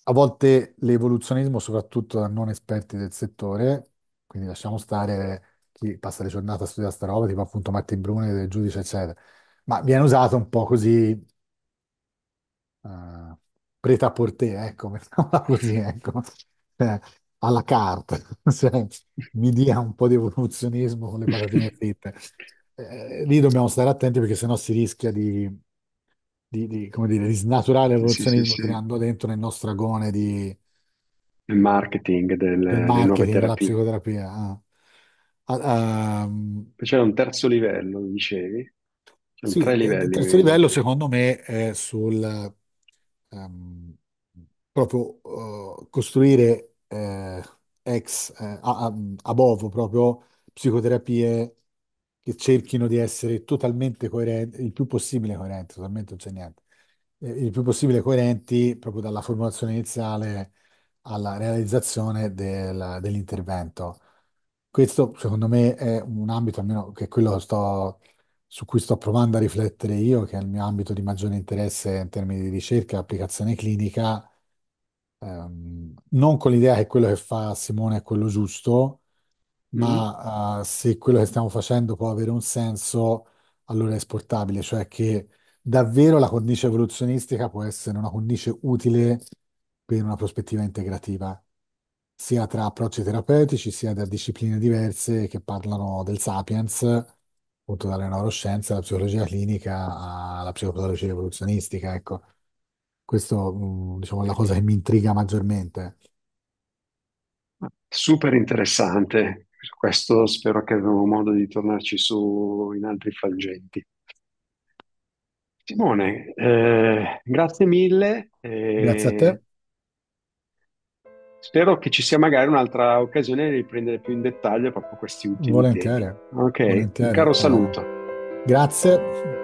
a volte l'evoluzionismo, soprattutto da non esperti del settore, quindi lasciamo stare chi passa le giornate a studiare sta roba, tipo appunto Martin Brune del giudice, eccetera, ma viene usato un po' così eh, preta por te, ecco, mettiamola così, ecco, eh, alla carte, cioè, mi dia un po' di evoluzionismo con le patatine fritte. Eh, lì dobbiamo stare attenti perché sennò si rischia di, di, di, come dire, di snaturare Sì, sì, l'evoluzionismo sì. tirando dentro nel nostro agone di, Il marketing del del, nuove marketing, della terapie. psicoterapia. ah. Ah, ah, Poi C'è un terzo livello, mi dicevi? C'è Sì, tre eh, il livelli, terzo livello secondo me è sul ehm, proprio eh, costruire eh, ex eh, a- a- above proprio psicoterapie che cerchino di essere totalmente coerenti, il più possibile coerenti, totalmente non c'è niente, eh, il più possibile coerenti proprio dalla formulazione iniziale alla realizzazione del- dell'intervento. Questo secondo me è un ambito, almeno che è quello sto- su cui sto provando a riflettere io, che è il mio ambito di maggiore interesse in termini di ricerca e applicazione clinica, ehm, non con l'idea che quello che fa Simone è quello giusto, ma mm-hmm. eh, se quello che stiamo facendo può avere un senso, allora è esportabile, cioè che davvero la cornice evoluzionistica può essere una cornice utile per una prospettiva integrativa, sia tra approcci terapeutici, sia da discipline diverse che parlano del sapiens, appunto dalle neuroscienze, alla psicologia clinica, alla psicopatologia evoluzionistica, ecco. Questo, mh, mm, diciamo, è la cosa che mi intriga maggiormente. Super interessante questo spero che avremo modo di tornarci su in altri frangenti. Simone, eh, grazie mille. Grazie a te. Spero che ci sia magari un'altra occasione di riprendere più in dettaglio proprio questi ultimi Volentieri. Ok, un Volentieri. caro saluto. Grazie.